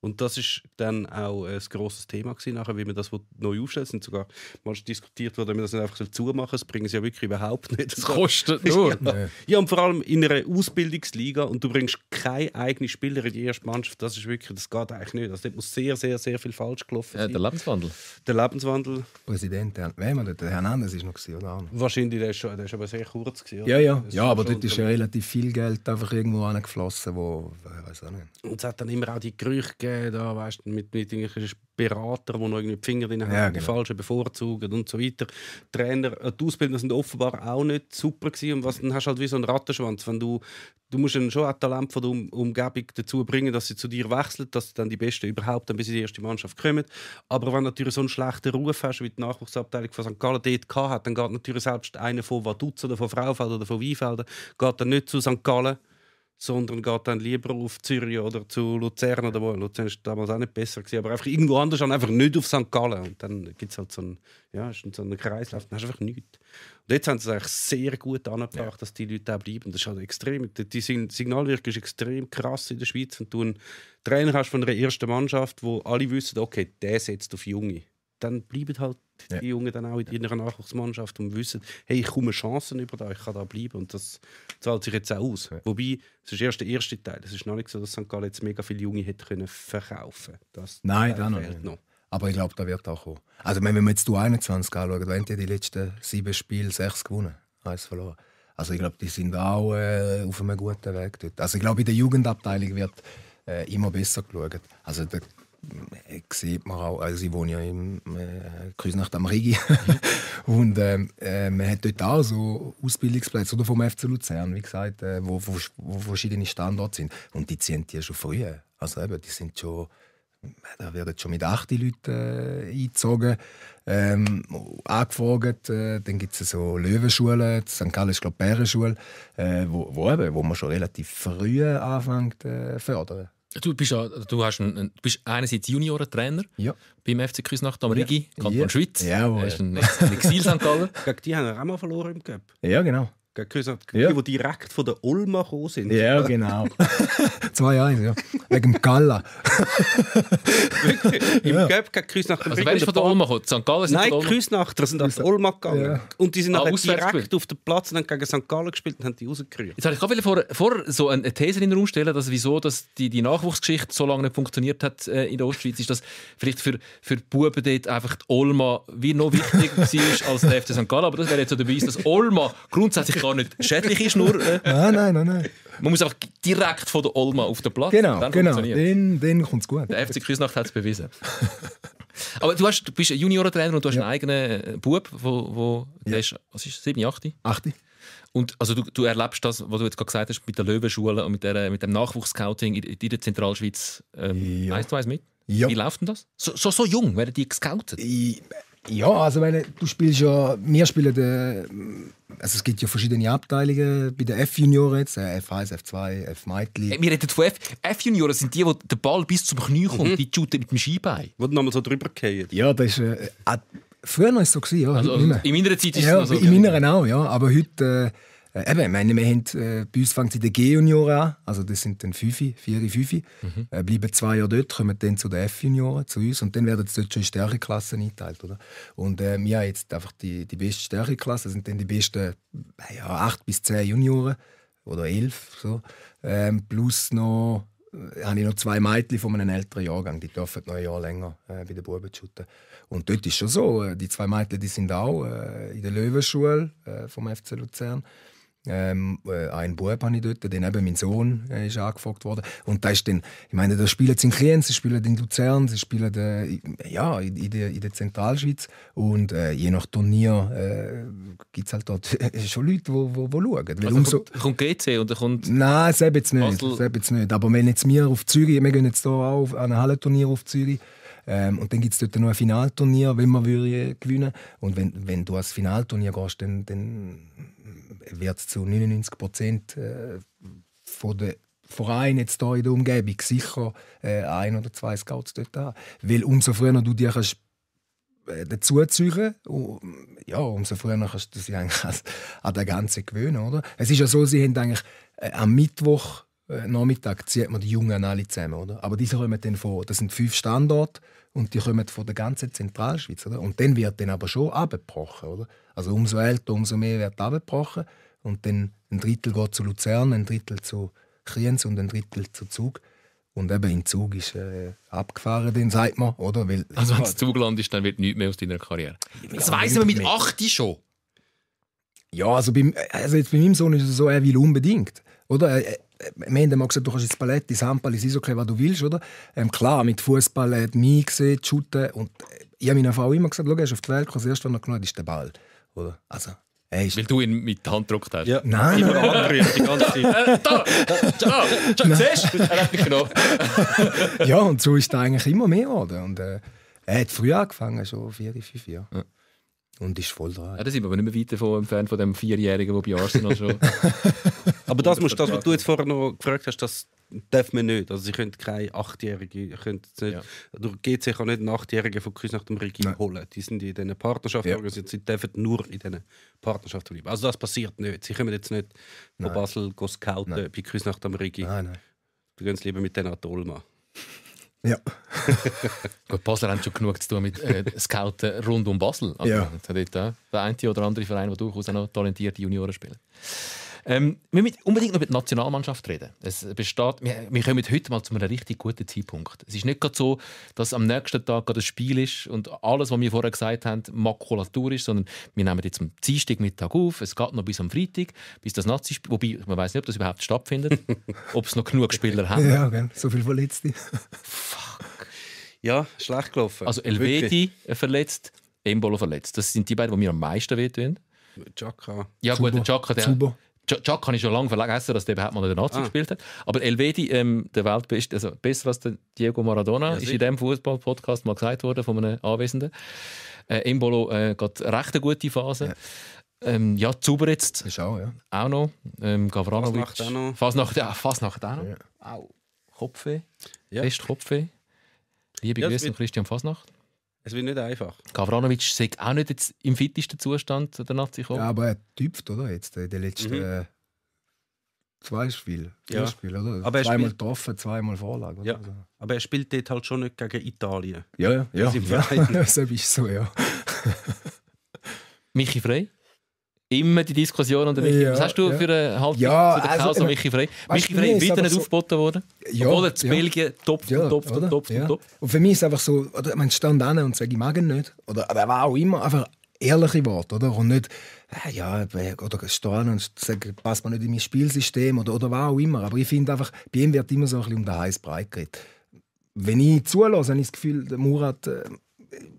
Und das ist dann auch ein äh, grosses Thema gewesen, nachher, wie man das neu aufstellt. Es sind sogar manchmal diskutiert worden, ob man das nicht einfach zumachen soll. Das bringen sie ja wirklich überhaupt nicht. Das kostet nur. Ja. Nee. ja, und vor allem in einer Ausbildungsliga und du bringst keine eigenen Spieler in die erste Mannschaft. Das ist wirklich, das geht eigentlich nicht. Also dort muss sehr, sehr, sehr viel falsch gelaufen äh, sein. Ja, der Lebenswandel. Der Lebenswandel. Präsident, der, wer war der Hernandez ist noch gewesen, oder? Wahrscheinlich, der ist, schon, der ist aber sehr kurz gewesen. Oder? Ja, ja. Das ja, aber dort ist ja relativ viel Geld einfach irgendwo angeflossen, wo, ich äh, weiß auch nicht. Und es hat dann immer auch die Gerüche gegeben, da, weißt, mit, mit irgendwelchen Beratern, die noch irgendwie die Finger drin haben, ja, genau. die Falschen bevorzugen und so weiter. Trainer, äh, die Ausbilder sind offenbar auch nicht super gewesen. Und was, dann hast du halt wie so einen Rattenschwanz. Wenn du, du musst dann schon ein Talent von der um Umgebung dazu bringen, dass sie zu dir wechseln, dass dann die Besten überhaupt dann bis in die erste Mannschaft kommen. Aber wenn du natürlich so einen schlechten Ruf hast, wie die Nachwuchsabteilung von St. Gallen dort hat, dann geht natürlich selbst einer von Vaduz oder von Fraufeld oder von Weinfelden geht dann nicht zu St. Gallen sondern geht dann lieber auf Zürich oder zu Luzern oder wo. Luzern war damals auch nicht besser aber einfach irgendwo anders, und einfach nicht auf St. Gallen. Und dann gibt es halt so einen, ja, so einen Kreislauf, dann hast du einfach nichts. Und jetzt haben sie es eigentlich sehr gut angebracht, ja. dass die Leute auch bleiben. Das ist halt extrem, die Signalwirkung ist extrem krass in der Schweiz. Und du einen Trainer hast von einer ersten Mannschaft, wo alle wissen, okay, der setzt auf Junge dann bleiben halt die Jungen dann auch in ihrer Nachwuchsmannschaft und wissen, hey, ich komme Chancen über da, ich kann da bleiben. Und das zahlt sich jetzt auch aus. Ja. Wobei, es ist erst der erste Teil. Es ist noch nicht so, dass St. Gallen jetzt mega viele Junge hätte können verkaufen können. Nein, da noch nicht. Noch. Aber ich glaube, da wird auch kommen. Also, wenn wir jetzt die 21 anschauen, wenn die die letzten sieben Spiele sechs gewonnen, eins verloren. Also, ich glaube, die sind auch äh, auf einem guten Weg dort. Also, ich glaube, in der Jugendabteilung wird äh, immer besser geschaut. Also, der äh, sieht man auch, also ich wohne ja im äh, Kreuznacht am Rigi und ähm, äh, man hat dort auch so Ausbildungsplätze oder vom FC Luzern, wie gesagt, äh, wo, wo, wo, verschiedene Standorte sind und die ziehen die schon früh, also eben, die sind schon äh, da werden schon mit 8 Leuten äh, eingezogen, ähm, angefragt. Äh, dann gibt es so Löwenschulen, St. Gallen ist glaube Bärenschule, äh, wo, wo, wo man schon relativ früh anfängt äh, fördern. Du bist, du hast ein, du bist einerseits Juniorentrainer ja. beim FC Küsnacht am Rigi, Kanton ja. Schweiz. Jawohl. Du bist ein Exil-St. Gegen die haben wir auch mal verloren im Cup. Ja, genau. Kühe, ja. die direkt von der Ulma gekommen sind. Ja, genau. 2-1, ja. Wegen dem Galla. Wirklich? Im ja. Göpp gegen Küsnacht. Also wenn wer von der Ulma gekommen? St. Gallen sind Nein, Küsnachter sind auf die Ulma gegangen. Ja. Und die sind ah, dann direkt gespielt. auf den Platz und haben gegen St. Gallen gespielt und haben die rausgerührt. Jetzt wollte ich vorher vor so eine These in den Raum stellen, dass wieso dass die, die Nachwuchsgeschichte so lange nicht funktioniert hat äh, in der Ostschweiz, ist, das vielleicht für, für die Buben dort einfach die Ulma wie noch wichtiger war als der FC St. Gallen. Aber das wäre jetzt so der Beweis, dass Ulma grundsätzlich gar nicht schädlich ist, nur... Äh, nein, nein, nein, nein. Man muss einfach direkt von der Olma auf den Platz. Genau, dann genau. Den, den kommt es gut. Der FC Küsnacht hat es bewiesen. Aber du, hast, du bist Juniorentrainer und du hast ja. einen eigenen äh, Bub, wo, wo ja. der ist, was ist, 7, 8? 8. Und also du, du erlebst das, was du jetzt gerade gesagt hast, mit der Löwenschule und mit, der, mit dem Nachwuchsscouting in, in der Zentralschweiz ähm, ja. eins zu eins mit? Ja. Wie läuft denn das? So, so, so jung werden die gescoutet? Ja, also meine, du spielst ja, wir spielen, den, also es gibt ja verschiedene Abteilungen bei den F-Junioren jetzt, F1, F2, F-Meitli. Wir reden von F. F-Junioren sind die, wo der Ball bis zum Knie kommt, mhm. die shooten mit dem Skibein. Wo du nochmal so drüber fallen. Ja, das ist... Äh, äh früher war es so, gewesen, ja. Also, also in meiner Zeit ist ja, es noch so. in meiner auch, ja, aber heute... Äh, äh, eben, meine, wir haben, äh, bei uns fängt in der G-Junioren an, also das sind dann Fünfi, Vieri, Fünfi, mhm. äh, bleiben zwei Jahre dort, kommen dann zu den F-Junioren, zu uns und dann werden sie dort schon in Stärkeklassen eingeteilt, oder? Und äh, wir haben jetzt einfach die, die beste Stärkeklasse, das sind dann die besten ja, acht bis zehn Junioren oder elf, so, ähm, plus noch äh, habe ich noch zwei Mädchen von einem älteren Jahrgang, die dürfen noch ein Jahr länger äh, bei den Buben shooten. Und dort ist schon so, äh, die zwei Mädchen die sind auch äh, in der Löwenschule äh, vom FC Luzern ähm, äh, einen Bub habe ich dort, dann eben mein Sohn äh, ist angefragt worden. Und da ist dann, ich meine, da spielen sie in Klien, sie spielen in Luzern, sie spielen äh, ja, in, in, der, in der Zentralschweiz und äh, je nach Turnier äh, gibt es halt dort schon Leute, die schauen. Weil also umso... kommt, kommt GC oder kommt Nein, selbst jetzt nicht, Basel... jetzt nicht. Aber wenn jetzt wir auf Zürich, wir gehen jetzt hier auch an ein Hallenturnier auf Zürich, ähm, und dann gibt es dort noch ein Finalturnier, wenn man würde gewinnen Und wenn, wenn du als Finalturnier gehst, dann, dann wird zu 99 Prozent äh, von den jetzt hier in der Umgebung sicher äh, ein oder zwei Scouts dort haben. Weil umso früher du dich kannst äh, dazu ziehen, ja, umso früher kannst du dich eigentlich an das Ganze gewöhnen. Oder? Es ist ja so, sie haben eigentlich äh, am Mittwoch äh, Nachmittag zieht man die Jungen alle zusammen, oder? Aber diese kommen dann von, das sind fünf Standorte und die kommen von der ganzen Zentralschweiz, oder? Und dann wird dann aber schon abgebrochen, oder? Also umso älter, umso mehr wird abgebrochen und dann ein Drittel geht zu Luzern, ein Drittel zu Kriens und ein Drittel zu Zug. Und eben in Zug ist äh, abgefahren, den sagt man, oder? Weil, also wenn du Zug landest, dann wird nichts mehr aus deiner Karriere. Das ja, weiss man mit 8 schon. Ja, also, beim, also jetzt bei meinem Sohn ist es so, er will unbedingt. Oder? Äh, wir haben mal gesagt, du kannst jetzt Paletti, Sampali, Sisokle, was du willst, oder? Ähm, klar, mit Fußball hat mich gesehen, Shooten. Und äh, ich habe meiner Frau immer gesagt, schau, er ist auf die Welt gekommen, das erste, was er genommen hat, ist der Ball. Oder? Also, Hey, Weil du ihn mit der Hand gedruckt hast. Ja. Nein, Immer nein. angerührt, die ganze Zeit. äh, da, da, da, siehst du? Er hat mich genommen. ja, und so ist er eigentlich immer mehr geworden. Und, äh, er hat früh angefangen, schon vier, fünf Jahre. Ja. Und ist voll dran. Ja, da sind wir aber nicht mehr weit davon entfernt, von dem Vierjährigen, der bei Arsenal schon Aber das, musst, das, was du jetzt vorher noch gefragt hast, das darf man nicht. Also sie können keine Achtjährige, können nicht, ja. durch GC kann nicht einen Achtjährigen von Küss nach dem Regime Nein. holen. Die sind in diesen Partnerschaften ja. organisiert, sie dürfen nur in diesen Partnerschaften bleiben. Also das passiert nicht. Sie können jetzt nicht von Nein. Basel scouten Nein. bei Küss nach dem Regime. Nein, nein. Du gehst lieber mit den Atolma. Ja. Gut, Basel hat schon genug zu tun mit äh, Scouten rund um Basel. Also, ja. Dort, äh, der eine oder andere Verein, der durchaus auch noch talentierte Junioren spielen. Ähm, wir müssen unbedingt noch mit der Nationalmannschaft reden. Es besteht, wir, wir kommen heute mal zu einem richtig guten Zeitpunkt. Es ist nicht gerade so, dass am nächsten Tag das Spiel ist und alles, was wir vorher gesagt haben, Makulatur ist, sondern wir nehmen jetzt am Dienstag Mittag auf. Es geht noch bis am Freitag, bis das Nazi-Spiel. Wobei, man weiß nicht, ob das überhaupt stattfindet, ob es noch genug Spieler haben. Ja, gell. so viele Verletzte. Fuck. Ja, schlecht gelaufen. Also Elvedi verletzt, Embolo verletzt. Das sind die beiden, die mir am meisten wehtun. Chaka. Ja, Zuba. gut, der Chaka, der. Zuba. Jack habe ich schon lange vergessen, dass der überhaupt mal in der Nazi ah. gespielt hat. Aber Elvedi, ähm, der Weltbeste, also besser als der Diego Maradona, ja, ist in diesem Fußball-Podcast mal gesagt worden von einem Anwesenden. Äh, Imbolo äh, geht recht eine gute Phase. Ja. Ähm, ja, Zuber jetzt. Ist auch, ja. Auch noch. Ähm, Gavranovic. Fastnacht auch noch. Fastnacht, ja, Fastnacht auch noch. Ja. Au. Kopfweh. Ja. Best Kopfweh. Liebe ja, Grüße an Christian Fasnacht. Es wird nicht einfach. Gavranovic sagt auch nicht jetzt im fittesten Zustand der Nazi gekommen. Ja, aber er tüpft, oder? Jetzt in äh, den letzten mhm. Äh, zwei Spielen. Ja. Spiel, oder? Aber zweimal getroffen, zweimal Vorlage. Oder? Ja. Also. Aber er spielt dort halt schon nicht gegen Italien. Ja, ja. ja. ja. Deshalb ist so, ja. Michi Frey? immer die Diskussion unter Michi. Ja, was hast du ja. für eine Haltung ja, zu der also, Causa also, Michi Frey? Michi Frey wieder nicht so aufgeboten worden, ja, obwohl er zu ja. Belgien topft ja, und topft oder? und topft ja. und topft. Und für mich ist es einfach so, oder, ich stand an und sagt, ich mag ihn nicht. Oder, oder auch immer, einfach ehrliche Worte, oder? Und nicht, äh, ja, oder stehen und sagen, passt man nicht in mein Spielsystem oder, oder was auch immer. Aber ich finde einfach, bei ihm wird immer so ein bisschen um den heißen Brei geredet wenn ich zulasse, habe ich das Gefühl, Murat äh,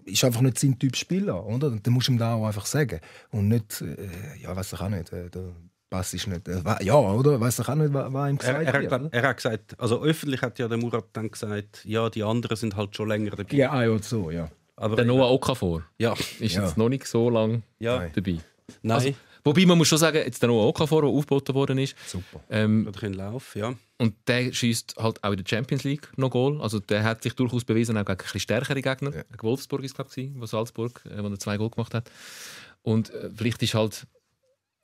ist einfach nicht sein Typ Spieler, oder? Dann musst du ihm da auch einfach sagen. Und nicht, äh, ja, weiß ich auch nicht, äh, der Pass ist nicht, äh, ja, oder? Weiß ich auch nicht, was ihm gesagt er, er, hat, ne? er hat gesagt, also öffentlich hat ja der Murat dann gesagt, ja, die anderen sind halt schon länger dabei. Ja, ah, ja, so, ja. Aber der Noah Okafor ja. ist ja. jetzt noch nicht so lange ja. dabei. Nein. Also, wobei man muss schon sagen, jetzt der Noah Okafor, der aufgeboten worden ist. Super. Ähm, der kann ja. Und der schießt halt auch in der Champions League noch Goal. Also der hat sich durchaus bewiesen, auch gegen ein stärkere Gegner. Ja. Gegen Wolfsburg ist es, glaube ich, Salzburg, äh, wo er zwei Goal gemacht hat. Und äh, vielleicht ist halt,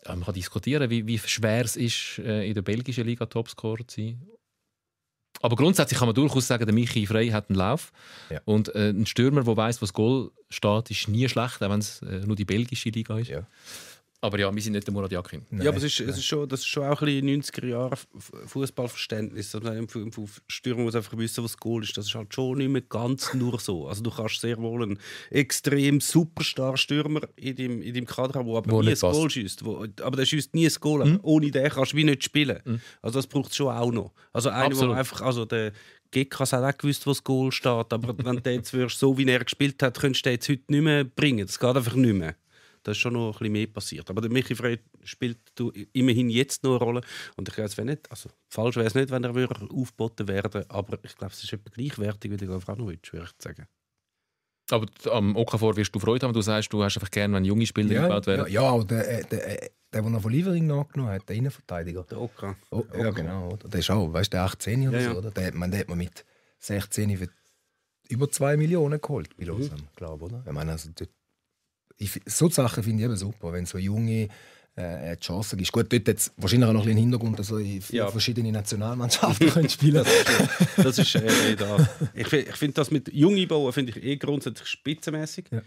ja, man kann diskutieren, wie, wie schwer es ist, äh, in der belgischen Liga Topscorer zu sein. Aber grundsätzlich kann man durchaus sagen, der Michi Frey hat einen Lauf. Ja. Und äh, ein Stürmer, der weiß, was Goal steht, ist nie schlecht, auch wenn es äh, nur die belgische Liga ist. Ja. Aber ja, wir sind nicht der Murat Yakin. Nein, ja, aber es ist, es ist schon, das ist schon auch ein 90er Jahre Fußballverständnis. Stürmer muss einfach wissen, was das Goal ist. Das ist halt schon nicht mehr ganz nur so. Also du kannst sehr wohl einen extrem superstar Stürmer in deinem, in deinem Kader haben, der aber wo nie ein Goal schießt. Wo, aber der schießt nie ein Goal. Mhm. Ohne den kannst du wie nicht spielen. Mhm. Also das braucht es schon auch noch. Also einer, der einfach, also der Gekas hat auch gewusst, wo das Goal steht. Aber wenn du jetzt so wie er gespielt hat, könntest du den jetzt heute nicht mehr bringen. Das geht einfach nicht mehr. Da ist schon noch ein bisschen mehr passiert. Aber der Michi Fred spielt immerhin jetzt noch eine Rolle. Und ich glaube, es nicht, also falsch wäre es nicht, wenn er aufgeboten würde, aber ich glaube, es ist etwas gleichwertig wie der Gavranovic, würde ich sagen. Aber am Okafor wirst du Freude haben, du sagst, du hast einfach gerne, wenn junge Spieler ja, gebaut werden. Ja, ja der, äh, äh, der, der, noch von Liefering nachgenommen hat, der Innenverteidiger. Der Oka. Oh, ja, genau. Oder? Der ist auch, weißt du, der 18 oder ja, so, oder? Der, man, den hat man mit 16 für über 2 Millionen geholt bei Lausanne, mhm. glaube ich, oder? Ich meine, also dort so Sachen finde ich eben super, wenn so junge äh, die Chance gibst. Gut, dort hat wahrscheinlich auch noch ein bisschen Hintergrund, dass er ja. verschiedene Nationalmannschaften spielen kann. das ist eh äh, da. Ich, ich finde das mit jungen Bauen finde ich eh grundsätzlich spitzenmäßig. Ja.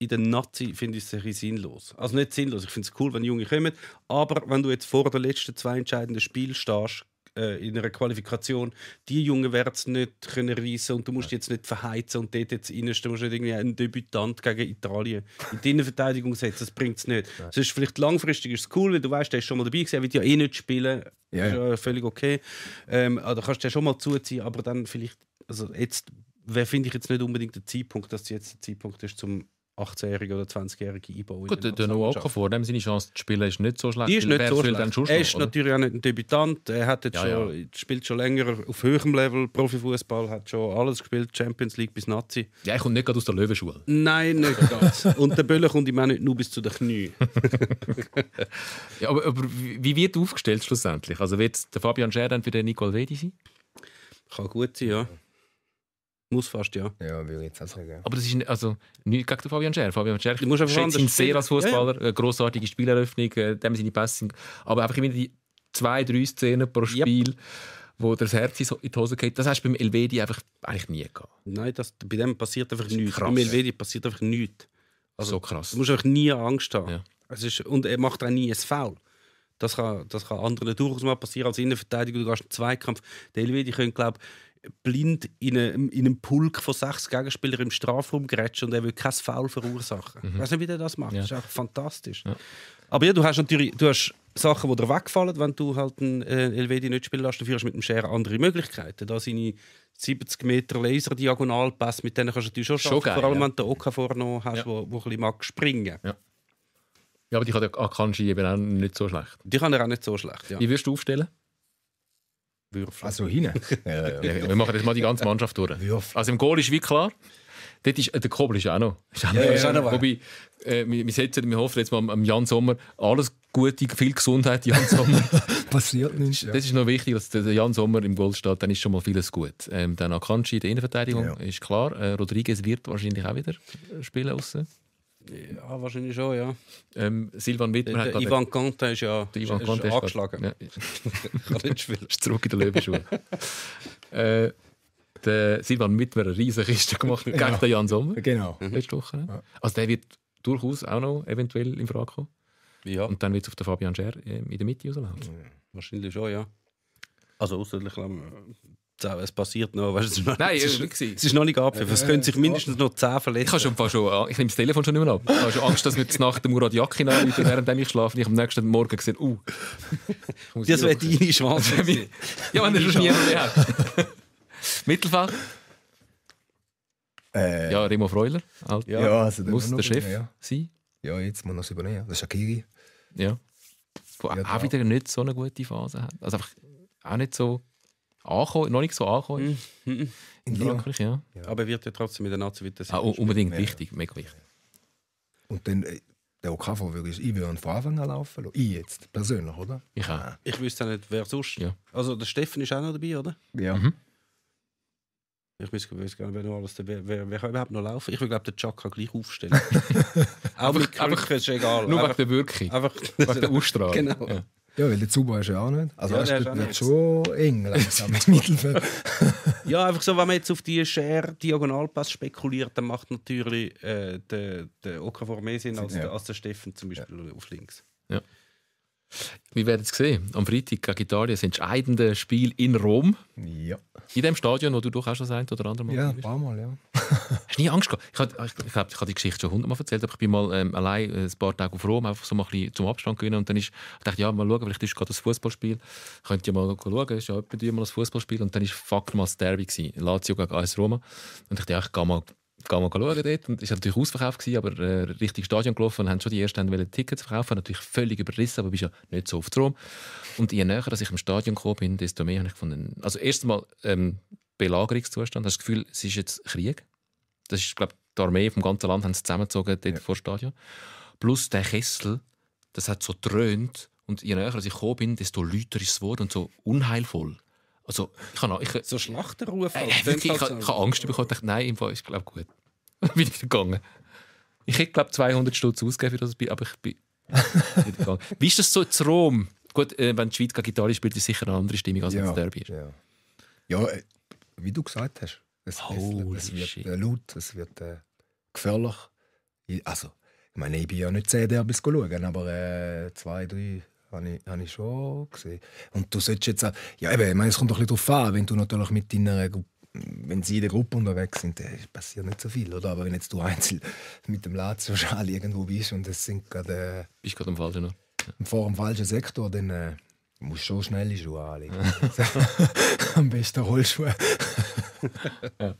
In den Nazi finde ich es ein bisschen sinnlos. Also nicht sinnlos, ich finde es cool, wenn Junge kommen, aber wenn du jetzt vor den letzten zwei entscheidenden Spielen stehst, äh, in einer Qualifikation, die Jungen werden es nicht können reissen und du musst jetzt nicht verheizen und dort jetzt reinstehen, du musst nicht irgendwie einen Debütant gegen Italien in die Innenverteidigung setzen, das bringt es nicht. Nein. Sonst vielleicht langfristig ist es cool, weil du weißt, der ist schon mal dabei gewesen, er wird ja eh nicht spielen, ja, ist ja völlig okay. Ähm, also kannst du ja schon mal zuziehen, aber dann vielleicht, also jetzt, wer finde ich jetzt nicht unbedingt der Zeitpunkt, dass jetzt der Zeitpunkt ist, zum 18-Jährige oder 20-Jährige einbauen. Gut, der Noaka vor dem seine Chance zu spielen ist nicht so schlecht. Die ist nicht so schlecht. er ist oder? natürlich auch nicht ein Debütant. Er hat jetzt ja, schon, ja. spielt schon länger auf höherem Level Profifußball, hat schon alles gespielt, Champions League bis Nazi. Ja, er kommt nicht gerade aus der Löwenschule. Nein, nicht ganz. Und der Böller kommt ihm auch nicht nur bis zu den Knien. ja, aber, aber, wie wird aufgestellt schlussendlich? Also wird der Fabian Scher dann für den Nicole Wedi sein? Kann gut sein, ja. Muss fast, ja. Ja, würde ich jetzt auch sagen. Aber das ist also, nicht gegen Fabian Scher. Fabian Scher muss einfach schätzt ihn sehr als Fußballer. Ja, ja. Grossartige Spieleröffnung, äh, dem seine Pässe. Aber einfach immer die zwei, drei Szenen pro Spiel. Yep wo das Herz in die Hose geht, das hast du beim Elvedi einfach eigentlich nie gehabt. Nein, das, bei dem passiert einfach nichts. Krass, beim Elvedi passiert einfach nichts. Also, so krass. Du musst einfach nie Angst haben. Ja. Es ist, und er macht auch nie ein Foul. Das kann, das kann anderen durchaus mal passieren als Innenverteidiger. Du gehst einen Zweikampf. Der Elvedi könnte, glaube ich, blind in einem, in einem Pulk von sechs Gegenspielern im Strafraum gerätscht und er will kein Foul verursachen. Mhm. Ich weiß nicht, wie der das macht. Ja. Das ist einfach fantastisch. Ja. Aber ja, du hast natürlich du hast Sachen, die dir wegfallen, wenn du halt einen äh, Elvedi nicht spielen lässt. Dafür hast du mit dem Scher andere Möglichkeiten. Da seine 70 Meter Laser-Diagonalpass, mit denen kannst du natürlich schon, schon schaffen. vor allem, ja. wenn du den Oka vorne noch hast, ja. ein bisschen mag springen ja. ja, aber die kann der Akanji eben auch nicht so schlecht. Die kann er auch nicht so schlecht, ja. Wie wirst du aufstellen? Würfeln. Also hinein? Ja, ja. Wir machen jetzt mal die ganze Mannschaft durch. Würfeln. Also im Goal ist wie klar. Dort ist, äh, der Kobel ist auch noch. Ist auch ja, noch, ist auch noch äh, wir, setzen, wir hoffen jetzt mal am Jan Sommer alles Gute, viel Gesundheit, Jan Sommer. Passiert nichts. Ja. Das ist noch wichtig, dass der Jan Sommer im Goal steht, dann ist schon mal vieles gut. Ähm, dann Akanji in der Innenverteidigung, ja. ist klar. Äh, Rodriguez wird wahrscheinlich auch wieder spielen. Aussen. Ja, wahrscheinlich schon, ja. Ähm, Silvan Wittmer hat Ivan Kante ist ja der Ivan ist, ist angeschlagen. Ja. Kann nicht spielen. ist zurück in der Löwenschuhe. äh, der Silvan Wittmer eine riesige Kiste gemacht gegen ja. den Jan Sommer. Genau. Letzte mhm. Woche. Ne? Ja. Also der wird durchaus auch noch eventuell in Frage kommen. Ja. Und dann wird es auf den Fabian Scher äh, in der Mitte rauslaufen. Ja. Mhm. Wahrscheinlich schon, ja. Also außerlich ähm, es passiert noch. Weißt, es ist Nein, es ist, es ist noch nicht abgepfiffen. Es äh, können sich mindestens noch 10 verletzen. Ich, habe schon schon, ah, ich nehme das Telefon schon nicht mehr ab. Ich habe schon Angst, dass mir jetzt der Murat Yakin anruft, während ich schlafe Ich habe am nächsten Morgen gesehen, uh. Das wäre deine Chance. ja, wenn er schon nie mehr hat. Mittelfeld? Äh, ja, Remo Freuler. Alt. Ja, also muss der Chef ja. sein. Ja, jetzt muss man es übernehmen. Das ist Shakiri. Ja. Wo ja, auch wieder nicht so eine gute Phase hat. Also einfach auch nicht so angekommen, noch nicht so angekommen ist. Mhm. In Frankreich, ja. ja. Aber wird ja trotzdem mit der Nazi wieder ah, Unbedingt, ja. wichtig, mega wichtig. Und dann, äh, der OKV würde ich, ich würde von Anfang an laufen lassen. Ich jetzt, persönlich, oder? Ich auch. Ich wüsste nicht, wer sonst. Ja. Also der Steffen ist auch noch dabei, oder? Ja. Mhm. Ich weiß, gar nicht, wer alles dabei wer, wer kann überhaupt noch laufen? Ich glaube, der Chuck kann gleich aufstellen. auch mit Krücken, ist egal. Nur einfach, wegen der Wirkung. Einfach, wegen der Ausstrahlung. Genau. Ja. Ja, weil der Zubau ist ja auch nicht. Also ja, er wird nicht. schon eng langsam im Mittelfeld. ja, einfach so, wenn man jetzt auf die Share-Diagonalpass spekuliert, dann macht natürlich äh, der, der Okafor mehr Sinn als, ja. der, als der Steffen zum Beispiel ja. auf links. Ja. Wir werden es sehen. Am Freitag gegen Italien das entscheidende Spiel in Rom. Ja. In dem Stadion, wo du doch auch schon sein oder andere Mal Ja, ein paar Mal, ja. Hast du nie Angst gehabt? Ich habe ich, ich, ich, ich die Geschichte schon hundertmal erzählt, aber ich bin mal ähm, allein äh, ein paar Tage auf Rom, einfach so mal ein bisschen zum Abstand gewinnen. Und dann ist, ich dachte, ja, mal schauen, vielleicht ist gerade das Fußballspiel. Könnt ihr mal schauen, ist ja etwa mal das Fußballspiel. Und dann war es fuck mal das Derby, gewesen, Lazio gegen AS Roma. Und ich dachte, ja, ich gehe mal gehen wir schauen dort. Und es war natürlich ausverkauft, gewesen, aber äh, richtig Stadion gelaufen und haben schon die ersten haben Tickets verkaufen. Natürlich völlig überrissen, aber bist ja nicht so oft drum. Und je näher dass ich im Stadion gekommen bin, desto mehr habe ich gefunden. Also, erstmal ähm, Belagerungszustand. Hast du das Gefühl, es ist jetzt Krieg? Das ist, glaube die Armee vom ganzen Land haben sie zusammengezogen dort ja. vor Stadion. Plus der Kessel, das hat so dröhnt. Und je näher dass ich gekommen bin, desto lauter ist es geworden und so unheilvoll. Also, ich habe ich, so Schlachterruf. Äh, äh, ich, ich, ich habe Angst bekommen. Ich nein, im Fall ist glaube gut. bin ich gegangen. Ich hätte glaube 200 Stutz ausgegeben für das Bier, aber ich bin nicht gegangen. Wie ist das so in Rom? Gut, äh, wenn die Schweiz gegen Italien spielt, ist sicher eine andere Stimmung, als ja, wenn es Derby ist. Ja, ja äh, wie du gesagt hast, es, oh, es, es wird äh, laut, es wird äh, gefährlich. Also, ich meine, ich bin ja nicht zehn Derbys schauen, aber äh, zwei, drei habe ich, habe ich schon gesehen. Und du solltest jetzt auch, ja eben, ich meine, es kommt doch ein bisschen darauf an, wenn du natürlich mit deiner wenn sie in der Gruppe unterwegs sind, dann passiert nicht so viel, oder? Aber wenn jetzt du einzeln mit dem Lazio-Schal irgendwo bist und es sind gerade... Äh, bist gerade am falschen, ne? Vor dem falschen Sektor, dann äh, musst du schon schnelle Schuhe anlegen. Am besten Rollschuhe. ja.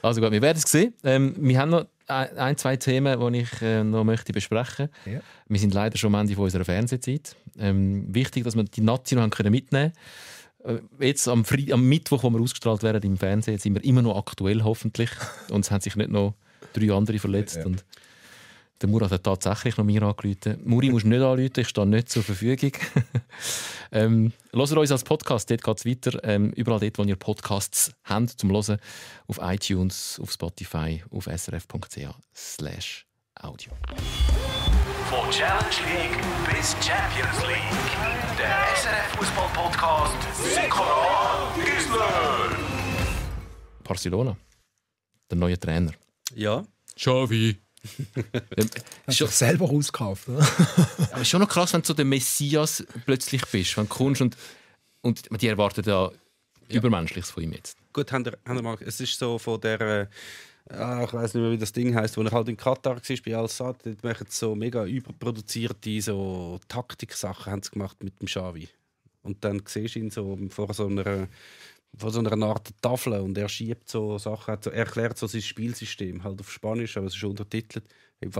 Also gut, wir werden es sehen. Ähm, wir haben noch ein, zwei Themen, die ich äh, noch möchte besprechen möchte. Ja. Wir sind leider schon am Ende unserer Fernsehzeit. Ähm, wichtig, dass wir die Nazi noch mitnehmen können. Äh, jetzt am, Fre am Mittwoch, wo wir ausgestrahlt werden im Fernsehen, sind wir immer noch aktuell, hoffentlich. Und es haben sich nicht noch drei andere verletzt. Ja. Und der Murat hat tatsächlich noch mir angerufen. Muri, musst nicht anrufen, ich stehe nicht zur Verfügung. ähm, hört uns als Podcast, dort geht es weiter. Ähm, überall dort, wo ihr Podcasts habt, zum Hören. Auf iTunes, auf Spotify, auf srf.ch audio. Von Challenge League bis Champions League. Der SRF Fußball Podcast Sikora Gisler. Barcelona. Der neue Trainer. Ja. Xavi. Hast du selber ausgekauft. Oder? aber ist schon noch krass, wenn du so der Messias plötzlich bist, wenn du kommst und, und die erwarten da ja. Übermenschliches von ihm jetzt. Gut, haben wir mal. Es ist so von der. Äh, ah, ich weiß nicht mehr, wie das Ding heißt, wo ich halt in Katar war bei Al-Sad, dort machen so mega überproduzierte so Taktiksachen haben gemacht mit dem Xavi. Und dann siehst du ihn so vor so einer von so einer Art Tafel und er schiebt so Sachen, er erklärt so sein Spielsystem, halt auf Spanisch, aber es ist untertitelt. Im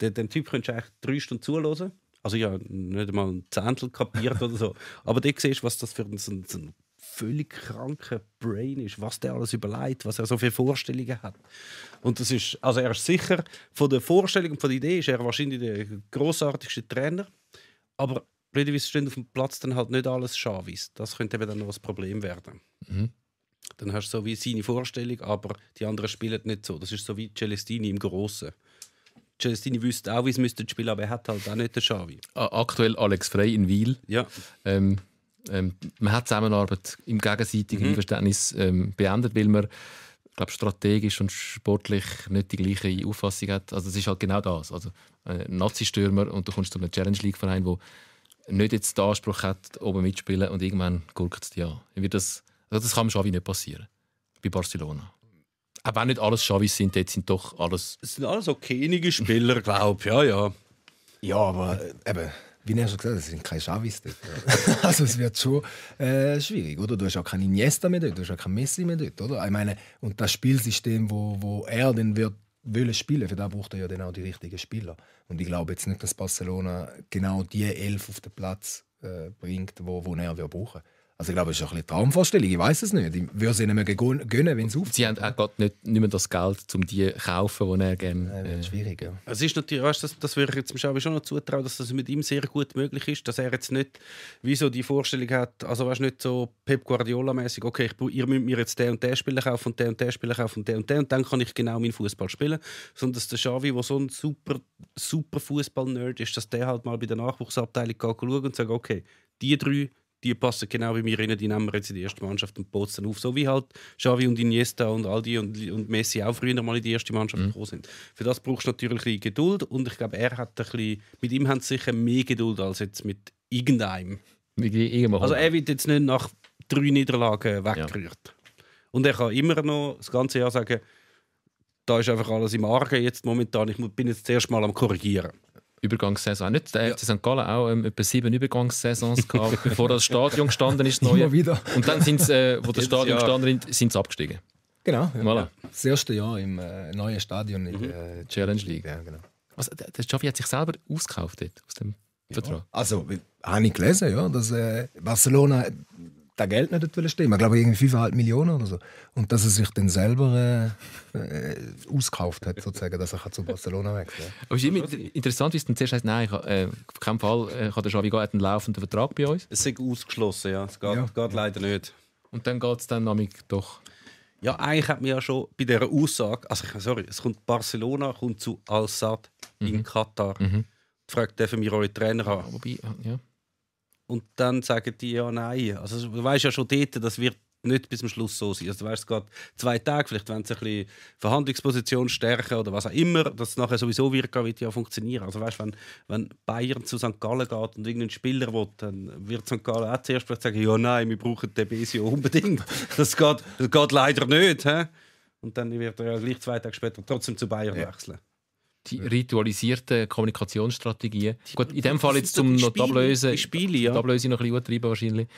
den, Typ könntest du eigentlich drei Stunden zuhören. Also ja, nicht einmal ein Zehntel kapiert oder so. Aber du siehst, was das für ein, so ein völlig kranker Brain ist, was der alles überlegt, was er so für Vorstellungen hat. Und das ist, also er ist sicher, von der Vorstellung und von der Idee ist er wahrscheinlich der großartigste Trainer, aber blöderweise steht auf dem Platz dann halt nicht alles Schavis. Das könnte eben dann noch ein Problem werden. Mhm. Dann hast du so wie seine Vorstellung, aber die anderen spielen nicht so. Das ist so wie Celestini im Großen. Celestini wüsste auch, wie es müsste spielen, aber er hat halt auch nicht den Schavi. Ah, aktuell Alex Frey in Wiel. Ja. Ähm, ähm, man hat die Zusammenarbeit im gegenseitigen mhm. Einverständnis ähm, beendet, weil man glaube, strategisch und sportlich nicht die gleiche Auffassung hat. Also es ist halt genau das. Also äh, Nazi-Stürmer und du kommst zu einem Challenge League-Verein, wo nicht jetzt den Anspruch hat, oben mitspielen und irgendwann guckt es dir an. also das kann mir Xavi nicht passieren. Bei Barcelona. Auch wenn nicht alles Xavis sind, jetzt sind doch alles... Es sind alles okay einige Spieler, glaube ich. Ja, ja. Ja, aber äh, eben wie du schon gesagt hast, es sind keine Chavis dort. also es wird schon äh, schwierig, oder? Du hast auch keine Iniesta mehr dort, du hast auch keinen Messi mehr dort, oder? Ich meine, und das Spielsystem, wo, wo er dann wird wollen spielen. Für da braucht er ja dann die richtigen Spieler. Und ich glaube jetzt nicht, dass Barcelona genau die elf auf den Platz äh, bringt, wo, wo er brauchen will. Also ich glaube, es ist ein bisschen Traumvorstellung. Ich weiß es nicht. Ich würde es ihnen mögen gönnen, wenn es aufhört. Sie haben auch Gott nicht, nicht mehr das Geld, um die zu kaufen, die er gerne... Äh, schwierig, ja. Also ist natürlich, weißt, das, das würde ich jetzt dem Schabi schon noch zutrauen, dass das mit ihm sehr gut möglich ist, dass er jetzt nicht wie so die Vorstellung hat, also weißt, nicht so Pep Guardiola-mäßig, okay, ich, ihr müsst mir jetzt den und den Spieler kaufen und den und den Spieler kaufen und der und der und dann kann ich genau meinen Fußball spielen. Sondern dass der Schabi, der so ein super, super Fußball-Nerd ist, dass der halt mal bei der Nachwuchsabteilung schaut und sagt, okay, die drei die passen genau wie wir rein, die nehmen wir jetzt in die erste Mannschaft und bozen auf. So wie halt Xavi und Iniesta und Aldi und, und Messi auch früher mal in die erste Mannschaft mhm. gekommen sind. Für das brauchst du natürlich ein bisschen Geduld und ich glaube, er hat ein bisschen, mit ihm haben sie sicher mehr Geduld als jetzt mit irgendeinem. Also er wird jetzt nicht nach drei Niederlagen weggerührt. Ja. Und er kann immer noch das ganze Jahr sagen, da ist einfach alles im Argen jetzt momentan, ich bin jetzt zuerst mal am korrigieren. Übergangssaison. Nicht der FC ja. St. Gallen auch ähm, etwa sieben Übergangssaisons gehabt, bevor das Stadion gestanden ist. Neue. Immer wieder. Und dann sind äh, wo das Stadion Jahr. gestanden ist, sind sie abgestiegen. Genau. Ja. Voilà. Das erste Jahr im äh, neuen Stadion in mhm. der äh, Challenge League. Ja, genau. Also, der, der Xavi hat sich selber ausgekauft dort, aus dem ja. Vertrag. Also, habe ich gelesen, ja, dass äh, Barcelona das Geld nicht dort stimmen. Ich glaube, irgendwie 5,5 Millionen oder so. Und dass er sich dann selber äh, ausgekauft hat, sozusagen, dass er zu Barcelona wechselt. Aber es ist immer interessant, wie es dann zuerst heißt, nein, ich, äh, auf keinen Fall äh, kann der Xavi hat einen laufenden Vertrag bei uns. Es ist ausgeschlossen, ja. Es geht, ja. geht leider nicht. Und dann geht es dann nämlich doch. Ja, eigentlich hat man ja schon bei dieser Aussage, also sorry, es kommt Barcelona kommt zu Al-Sad mhm. in Katar. Mhm. Fragt, dürfen wir euren Trainer haben? Ja, wobei, ja und dann sagen die ja nein. Also du weißt ja schon dort, das wird nicht bis zum Schluss so sein. Also, du weißt gerade zwei Tage, vielleicht wenn sie ein bisschen Verhandlungsposition stärken oder was auch immer, dass es nachher sowieso wird, wird ja funktionieren. Also weißt, wenn, wenn Bayern zu St. Gallen geht und irgendeinen Spieler will, dann wird St. Gallen auch zuerst vielleicht sagen, ja nein, wir brauchen den Besio unbedingt. Das geht, das geht leider nicht. He? Und dann wird er ja gleich zwei Tage später trotzdem zu Bayern ja. wechseln die ritualisierten Kommunikationsstrategien. Gut, in dem Fall jetzt zum Notablösen. die Ablöse, Spiele, ja. die Ablöse noch ein bisschen treiben wahrscheinlich.